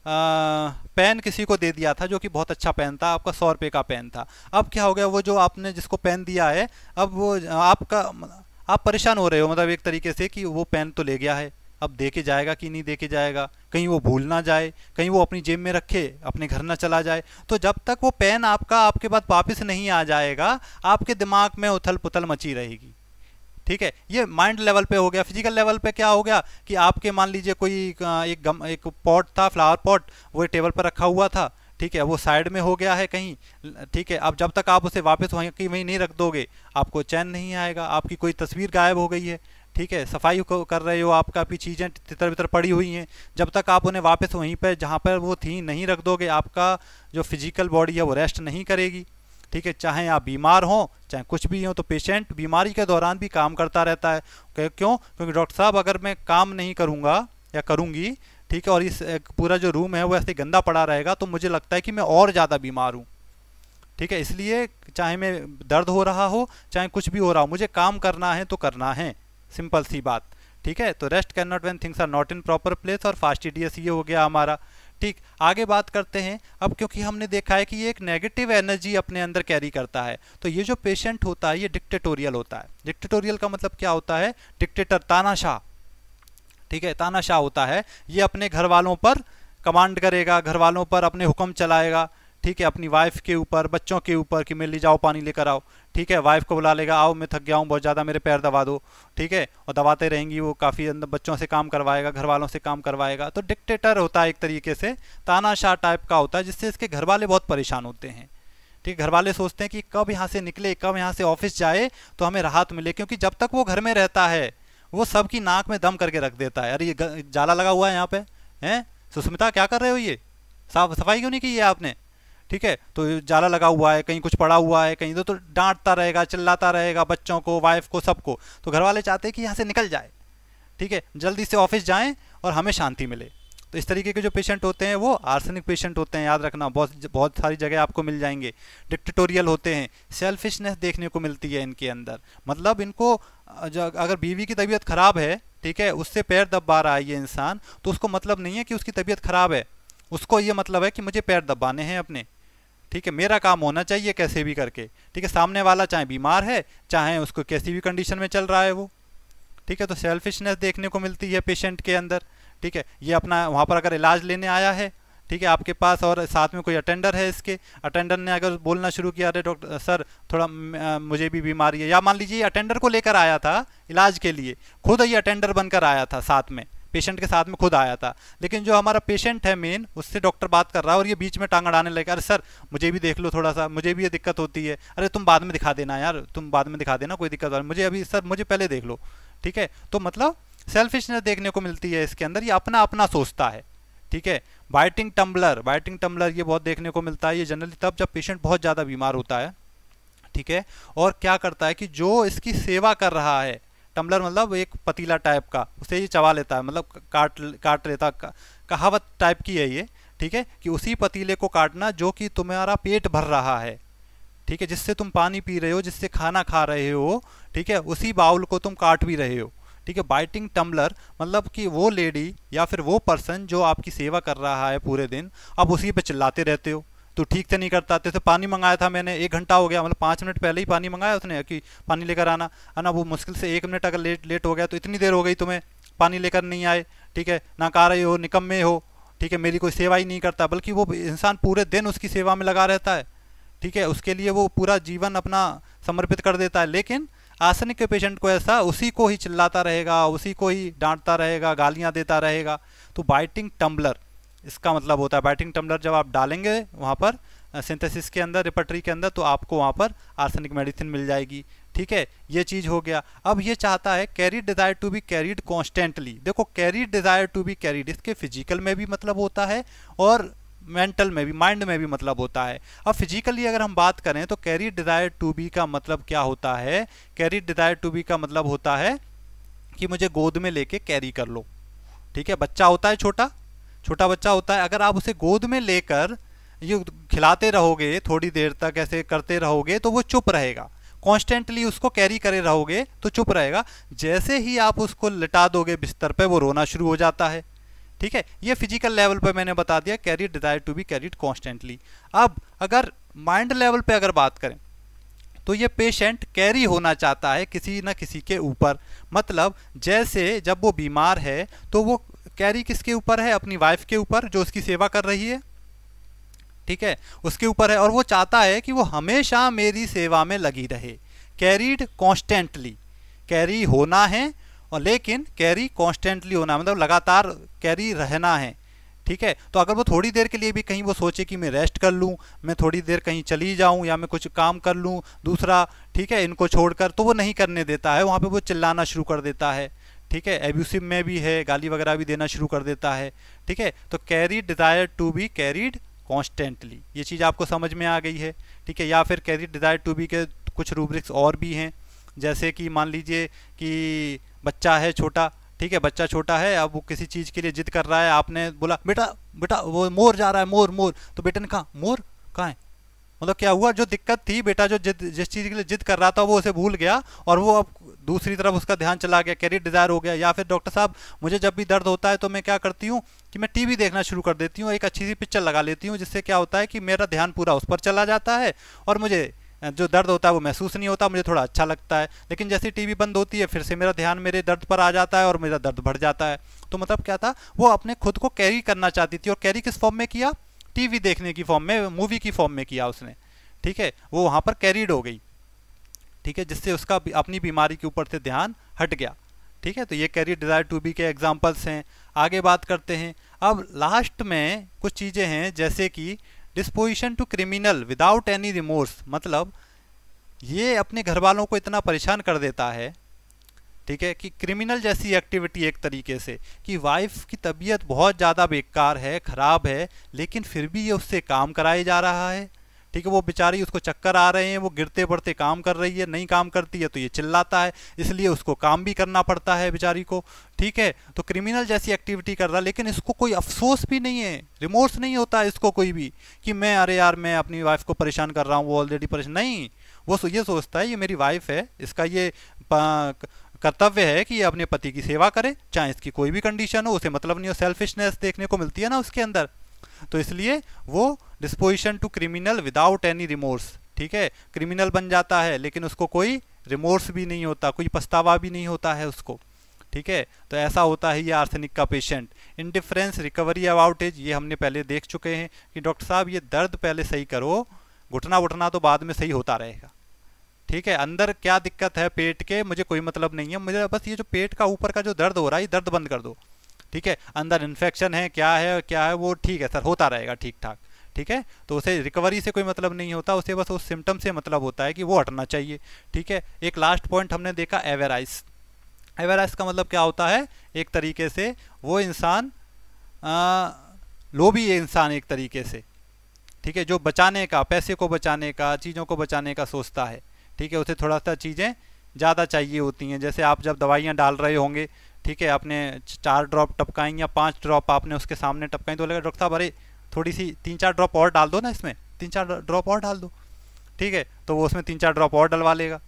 A: पेन किसी को दे दिया था जो कि बहुत अच्छा पेन था आपका सौ रुपये का पेन था अब क्या हो गया वो जो आपने जिसको पेन दिया है अब वो आपका आप परेशान हो रहे हो मतलब एक तरीके से कि वो पेन तो ले गया है अब दे के जाएगा कि नहीं दे के जाएगा कहीं वो भूल ना जाए कहीं वो अपनी जेब में रखे अपने घर ना चला जाए तो जब तक वो पेन आपका आपके पास वापस नहीं आ जाएगा आपके दिमाग में उथल पुथल मची रहेगी ठीक है ये माइंड लेवल पे हो गया फिजिकल लेवल पे क्या हो गया कि आपके मान लीजिए कोई एक गम एक पॉट था फ्लावर पॉट वो टेबल पर रखा हुआ था ठीक है वो साइड में हो गया है कहीं ठीक है अब जब तक आप उसे वापस वहीं की वहीं नहीं रख दोगे आपको चैन नहीं आएगा आपकी कोई तस्वीर गायब हो गई है ठीक है सफाई कर रहे हो आप काफ़ी चीज़ें तितर बितर पड़ी हुई हैं जब तक आप उन्हें वापस वहीं पर जहाँ पर वो थी नहीं रख दोगे आपका जो फिजिकल बॉडी है वो रेस्ट नहीं करेगी ठीक है चाहे आप बीमार हों चाहे कुछ भी हो तो पेशेंट बीमारी के दौरान भी काम करता रहता है क्यों क्योंकि डॉक्टर साहब अगर मैं काम नहीं करूँगा या करूँगी ठीक है और इस पूरा जो रूम है वो ऐसे गंदा पड़ा रहेगा तो मुझे लगता है कि मैं और ज़्यादा बीमार हूँ ठीक है इसलिए चाहे मैं दर्द हो रहा हो चाहे कुछ भी हो रहा हो मुझे काम करना है तो करना है सिंपल सी बात ठीक है तो rest can not when things are not in proper place और फास्ट ई ये हो गया हमारा ठीक आगे बात करते हैं अब क्योंकि हमने देखा है कि ये एक नेगेटिव एनर्जी अपने अंदर कैरी करता है तो ये जो पेशेंट होता है ये डिक्टेटोरियल होता है डिक्टेटोरियल का मतलब क्या होता है डिक्टेटर तानाशाह ठीक है तानाशाह होता है ये अपने घर वालों पर कमांड करेगा घर वालों पर अपने हुक्म चलाएगा ठीक है अपनी वाइफ के ऊपर बच्चों के ऊपर कि मेरे ले जाओ पानी लेकर आओ ठीक है वाइफ को बुला लेगा आओ मैं थक गया हूँ बहुत ज़्यादा मेरे पैर दबा दो ठीक है और दबाते रहेंगी वो काफ़ी अंदर बच्चों से काम करवाएगा घर वालों से काम करवाएगा तो डिक्टेटर होता है एक तरीके से तानाशाह टाइप का होता है जिससे इसके घर वाले बहुत परेशान होते हैं ठीक घर वाले सोचते हैं कि कब यहाँ से निकले कब यहाँ से ऑफिस जाए तो हमें राहत मिले क्योंकि जब तक वो घर में रहता है वो सबकी नाक में दम करके रख देता है अरे ये जाला लगा हुआ है यहाँ पे हैं सुष्मिता क्या कर रहे हो ये साफ सफाई क्यों नहीं की है आपने ठीक है तो जाला लगा हुआ है कहीं कुछ पड़ा हुआ है कहीं तो, तो डांटता रहेगा चिल्लाता रहेगा बच्चों को वाइफ को सबको तो घर वाले चाहते हैं कि यहाँ से निकल जाए ठीक है जल्दी से ऑफिस जाएँ और हमें शांति मिले तो इस तरीके के जो पेशेंट होते हैं वो आर्सेनिक पेशेंट होते हैं याद रखना बहुत बहुत सारी जगह आपको मिल जाएंगे डिक्टटोरियल होते हैं सेल्फिशनेस देखने को मिलती है इनके अंदर मतलब इनको अगर बीवी की तबीयत ख़राब है ठीक है उससे पैर दबा रहा है ये इंसान तो उसको मतलब नहीं है कि उसकी तबीयत ख़राब है उसको ये मतलब है कि मुझे पैर दबाने हैं अपने ठीक है मेरा काम होना चाहिए कैसे भी करके ठीक है सामने वाला चाहे बीमार है चाहे उसको कैसी भी कंडीशन में चल रहा है वो ठीक है तो सेल्फिशनेस देखने को मिलती है पेशेंट के अंदर ठीक है ये अपना वहाँ पर अगर इलाज लेने आया है ठीक है आपके पास और साथ में कोई अटेंडर है इसके अटेंडर ने अगर बोलना शुरू किया अरे डॉक्टर सर थोड़ा मुझे भी बीमारी है या मान लीजिए अटेंडर को लेकर आया था इलाज के लिए खुद ही अटेंडर बनकर आया था साथ में पेशेंट के साथ में खुद आया था लेकिन जो हमारा पेशेंट है मेन उससे डॉक्टर बात कर रहा है और ये बीच में टांग अड़ाने लगे अरे सर मुझे भी देख लो थोड़ा सा मुझे भी ये दिक्कत होती है अरे तुम बाद में दिखा देना यार तुम बाद में दिखा देना कोई दिक्कत वाली मुझे अभी सर मुझे पहले देख लो ठीक है तो मतलब सेल्फिशनेस देखने को मिलती है इसके अंदर ये अपना अपना सोचता है ठीक है वाइटिंग टम्बलर वाइटिंग टम्बलर ये बहुत देखने को मिलता है ये जनरली तब जब पेशेंट बहुत ज़्यादा बीमार होता है ठीक है और क्या करता है कि जो इसकी सेवा कर रहा है टम्बलर मतलब एक पतीला टाइप का उसे ये चबा लेता है मतलब काट काट लेता का, कहावत टाइप की है ये ठीक है कि उसी पतीले को काटना जो कि तुम्हारा पेट भर रहा है ठीक है जिससे तुम पानी पी रहे हो जिससे खाना खा रहे हो ठीक है उसी बाउल को तुम काट भी रहे हो ठीक है बाइटिंग टम्बलर मतलब कि वो लेडी या फिर वो पर्सन जो आपकी सेवा कर रहा है पूरे दिन आप उसी पे चिल्लाते रहते हो तो ठीक से नहीं करता जैसे तो पानी मंगाया था मैंने एक घंटा हो गया मतलब पाँच मिनट पहले ही पानी मंगाया उसने कि पानी लेकर आना है ना वो मुश्किल से एक मिनट अगर लेट लेट हो गया तो इतनी देर हो गई तुम्हें पानी लेकर नहीं आए ठीक है ना का रहे हो निकम्मे हो ठीक है मेरी कोई सेवा ही नहीं करता बल्कि वो इंसान पूरे दिन उसकी सेवा में लगा रहता है ठीक है उसके लिए वो पूरा जीवन अपना समर्पित कर देता है लेकिन आसनिक के पेशेंट को ऐसा उसी को ही चिल्लाता रहेगा उसी को ही डांटता रहेगा गालियाँ देता रहेगा तो बाइटिंग टम्बलर इसका मतलब होता है बैटिंग टम्बलर जब आप डालेंगे वहाँ पर सिंथेसिस के अंदर रिपटरी के अंदर तो आपको वहाँ पर आर्सेनिक मेडिसिन मिल जाएगी ठीक है ये चीज़ हो गया अब ये चाहता है carried desire to be carried constantly देखो carried desire to be carried इसके फिजिकल में भी मतलब होता है और मेंटल में भी माइंड में भी मतलब होता है अब फिजिकली अगर हम बात करें तो कैरी डिज़ायर टू बी का मतलब क्या होता है कैरी डिज़ायर टू बी का मतलब होता है कि मुझे गोद में लेके कैरी कर लो ठीक है बच्चा होता है छोटा छोटा बच्चा होता है अगर आप उसे गोद में लेकर ये खिलाते रहोगे थोड़ी देर तक ऐसे करते रहोगे तो वो चुप रहेगा कॉन्स्टेंटली उसको कैरी करे रहोगे तो चुप रहेगा जैसे ही आप उसको लटा दोगे बिस्तर पे वो रोना शुरू हो जाता है ठीक है ये फिजिकल लेवल पे मैंने बता दिया carry desire to be carried constantly अब अगर माइंड लेवल पे अगर बात करें तो ये पेशेंट कैरी होना चाहता है किसी न किसी के ऊपर मतलब जैसे जब वो बीमार है तो वो कैरी किसके ऊपर है अपनी वाइफ के ऊपर जो उसकी सेवा कर रही है ठीक है उसके ऊपर है और वो चाहता है कि वो हमेशा मेरी सेवा में लगी रहे कैरीड कॉन्स्टेंटली कैरी होना है और लेकिन कैरी कॉन्स्टेंटली होना मतलब लगातार कैरी रहना है ठीक है तो अगर वो थोड़ी देर के लिए भी कहीं वो सोचे कि मैं रेस्ट कर लूँ मैं थोड़ी देर कहीं चली जाऊँ या मैं कुछ काम कर लूँ दूसरा ठीक है इनको छोड़कर तो वो नहीं करने देता है वहाँ पे वो चिल्लाना शुरू कर देता है ठीक है एब्यूसिव में भी है गाली वगैरह भी देना शुरू कर देता है ठीक है तो carry desire to be carried constantly ये चीज़ आपको समझ में आ गई है ठीक है या फिर कैरी डिज़ायर टू बी के कुछ रूब्रिक्स और भी हैं जैसे कि मान लीजिए कि बच्चा है छोटा ठीक है बच्चा छोटा है अब वो किसी चीज़ के लिए जिद कर रहा है आपने बोला बेटा बेटा वो मोर जा रहा है मोर मोर तो बेटे ने कहा मोर कहाँ है मतलब क्या हुआ जो दिक्कत थी बेटा जो जिद जिस चीज़ के लिए जिद कर रहा था वो उसे भूल गया और वो अब दूसरी तरफ उसका ध्यान चला गया कैरियर डिज़ायर हो गया या फिर डॉक्टर साहब मुझे जब भी दर्द होता है तो मैं क्या करती हूँ कि मैं टीवी देखना शुरू कर देती हूँ एक अच्छी सी पिक्चर लगा लेती हूँ जिससे क्या होता है कि मेरा ध्यान पूरा उस पर चला जाता है और मुझे जो दर्द होता है वो महसूस नहीं होता मुझे थोड़ा अच्छा लगता है लेकिन जैसे टीवी बंद होती है फिर से मेरा ध्यान मेरे दर्द पर आ जाता है और मेरा दर्द बढ़ जाता है तो मतलब क्या था वो अपने खुद को कैरी करना चाहती थी और कैरी किस फॉर्म में किया टीवी देखने की फॉर्म में मूवी की फॉर्म में किया उसने ठीक है वो वहाँ पर कैरीड हो गई ठीक है जिससे उसका अपनी बीमारी के ऊपर से ध्यान हट गया ठीक है तो ये कैरियर डिज़ायर टू बी के एग्जाम्पल्स हैं आगे बात करते हैं अब लास्ट में कुछ चीज़ें हैं जैसे कि disposition to criminal without any remorse मतलब ये अपने घर वालों को इतना परेशान कर देता है ठीक है कि क्रिमिनल जैसी एक्टिविटी एक तरीके से कि वाइफ की तबीयत बहुत ज़्यादा बेकार है ख़राब है लेकिन फिर भी ये उससे काम कराया जा रहा है ठीक है वो बेचारी उसको चक्कर आ रहे हैं वो गिरते बढ़ते काम कर रही है नहीं काम करती है तो ये चिल्लाता है इसलिए उसको काम भी करना पड़ता है बेचारी को ठीक है तो क्रिमिनल जैसी एक्टिविटी कर रहा है लेकिन इसको कोई अफसोस भी नहीं है रिमोर्स नहीं होता इसको कोई भी कि मैं अरे यार मैं अपनी वाइफ को परेशान कर रहा हूँ वो ऑलरेडी परेशान नहीं वो ये सोचता है ये मेरी वाइफ है इसका ये कर्तव्य है कि ये अपने पति की सेवा करे चाहे इसकी कोई भी कंडीशन हो उसे मतलब नहीं हो सेल्फिशनेस देखने को मिलती है ना उसके अंदर तो इसलिए वो disposition to criminal without any remorse ठीक है क्रिमिनल बन जाता है लेकिन उसको कोई रिमोर्स भी नहीं होता कोई पछतावा भी नहीं होता है उसको ठीक है तो ऐसा होता है ये आर्सेनिक का patient indifference recovery about as ये हमने पहले देख चुके हैं कि डॉक्टर साहब ये दर्द पहले सही करो घुटना उठना तो बाद में सही होता रहेगा ठीक है अंदर क्या दिक्कत है पेट के मुझे कोई मतलब नहीं है मुझे बस ये जो पेट का ऊपर का जो दर्द हो रहा है ये दर्द बंद कर दो ठीक है अंदर इन्फेक्शन है क्या है क्या है वो ठीक है सर होता रहेगा ठीक ठाक ठीक है तो उसे रिकवरी से कोई मतलब नहीं होता उसे बस उस सिम्टम से मतलब होता है कि वो हटना चाहिए ठीक है एक लास्ट पॉइंट हमने देखा एवेराइस एवेराइस का मतलब क्या होता है एक तरीके से वो इंसान लोभी इंसान एक तरीके से ठीक है जो बचाने का पैसे को बचाने का चीज़ों को बचाने का सोचता है ठीक है उसे थोड़ा सा चीज़ें ज़्यादा चाहिए होती हैं जैसे आप जब दवाइयाँ डाल रहे होंगे ठीक है आपने चार ड्रॉप टपकाई या पांच ड्रॉप आपने उसके सामने टपकाएं तो लगेगा डॉक्टर साहब अरे थोड़ी सी तीन चार ड्रॉप और डाल दो ना इसमें तीन चार ड्रॉप और डाल दो ठीक है तो वो उसमें तीन चार ड्रॉप और डलवा लेगा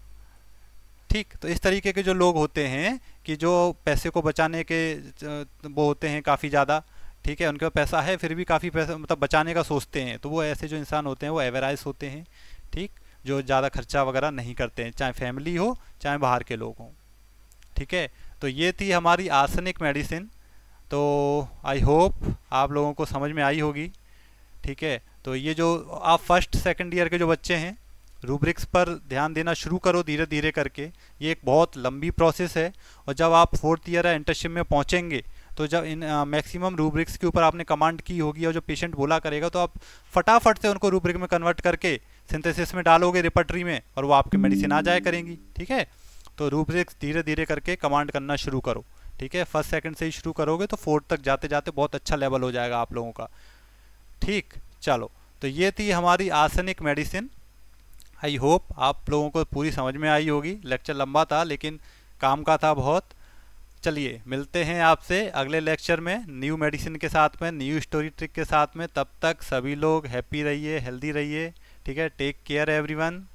A: ठीक तो इस तरीके के जो लोग होते हैं कि जो पैसे को बचाने के वो होते हैं काफ़ी ज़्यादा ठीक है पास पैसा है फिर भी काफ़ी पैसा मतलब बचाने का सोचते हैं तो वो ऐसे जो इंसान होते हैं वो एवराइज होते हैं ठीक जो ज़्यादा खर्चा वगैरह नहीं करते हैं चाहे फैमिली हो चाहे बाहर के लोग हों ठीक है तो ये थी हमारी आसनिक मेडिसिन तो आई होप आप लोगों को समझ में आई होगी ठीक है तो ये जो आप फर्स्ट सेकंड ईयर के जो बच्चे हैं रूब्रिक्स पर ध्यान देना शुरू करो धीरे धीरे करके ये एक बहुत लंबी प्रोसेस है और जब आप फोर्थ ईयर इंटर्नशिप में पहुँचेंगे तो जब इन मैक्सिमम रूब्रिक्स के ऊपर आपने कमांड की होगी और जो पेशेंट बोला करेगा तो आप फटाफट से उनको रूब्रिक में कन्वर्ट करके सिंथेसिस में डालोगे रिपर्टरी में और वो आपकी मेडिसिन आ जाए करेंगी ठीक है तो रूब्रिक्स धीरे धीरे करके कमांड करना शुरू करो ठीक है फर्स्ट सेकंड से ही शुरू करोगे तो फोर्थ तक जाते जाते बहुत अच्छा लेवल हो जाएगा आप लोगों का ठीक चलो तो ये थी हमारी आसनिक मेडिसिन आई होप आप लोगों को पूरी समझ में आई होगी लेक्चर लंबा था लेकिन काम का था बहुत चलिए मिलते हैं आपसे अगले लेक्चर में न्यू मेडिसिन के साथ में न्यू स्टोरी ट्रिक के साथ में तब तक सभी लोग हैप्पी रहिए हेल्दी रहिए ठीक है टेक केयर एवरीवन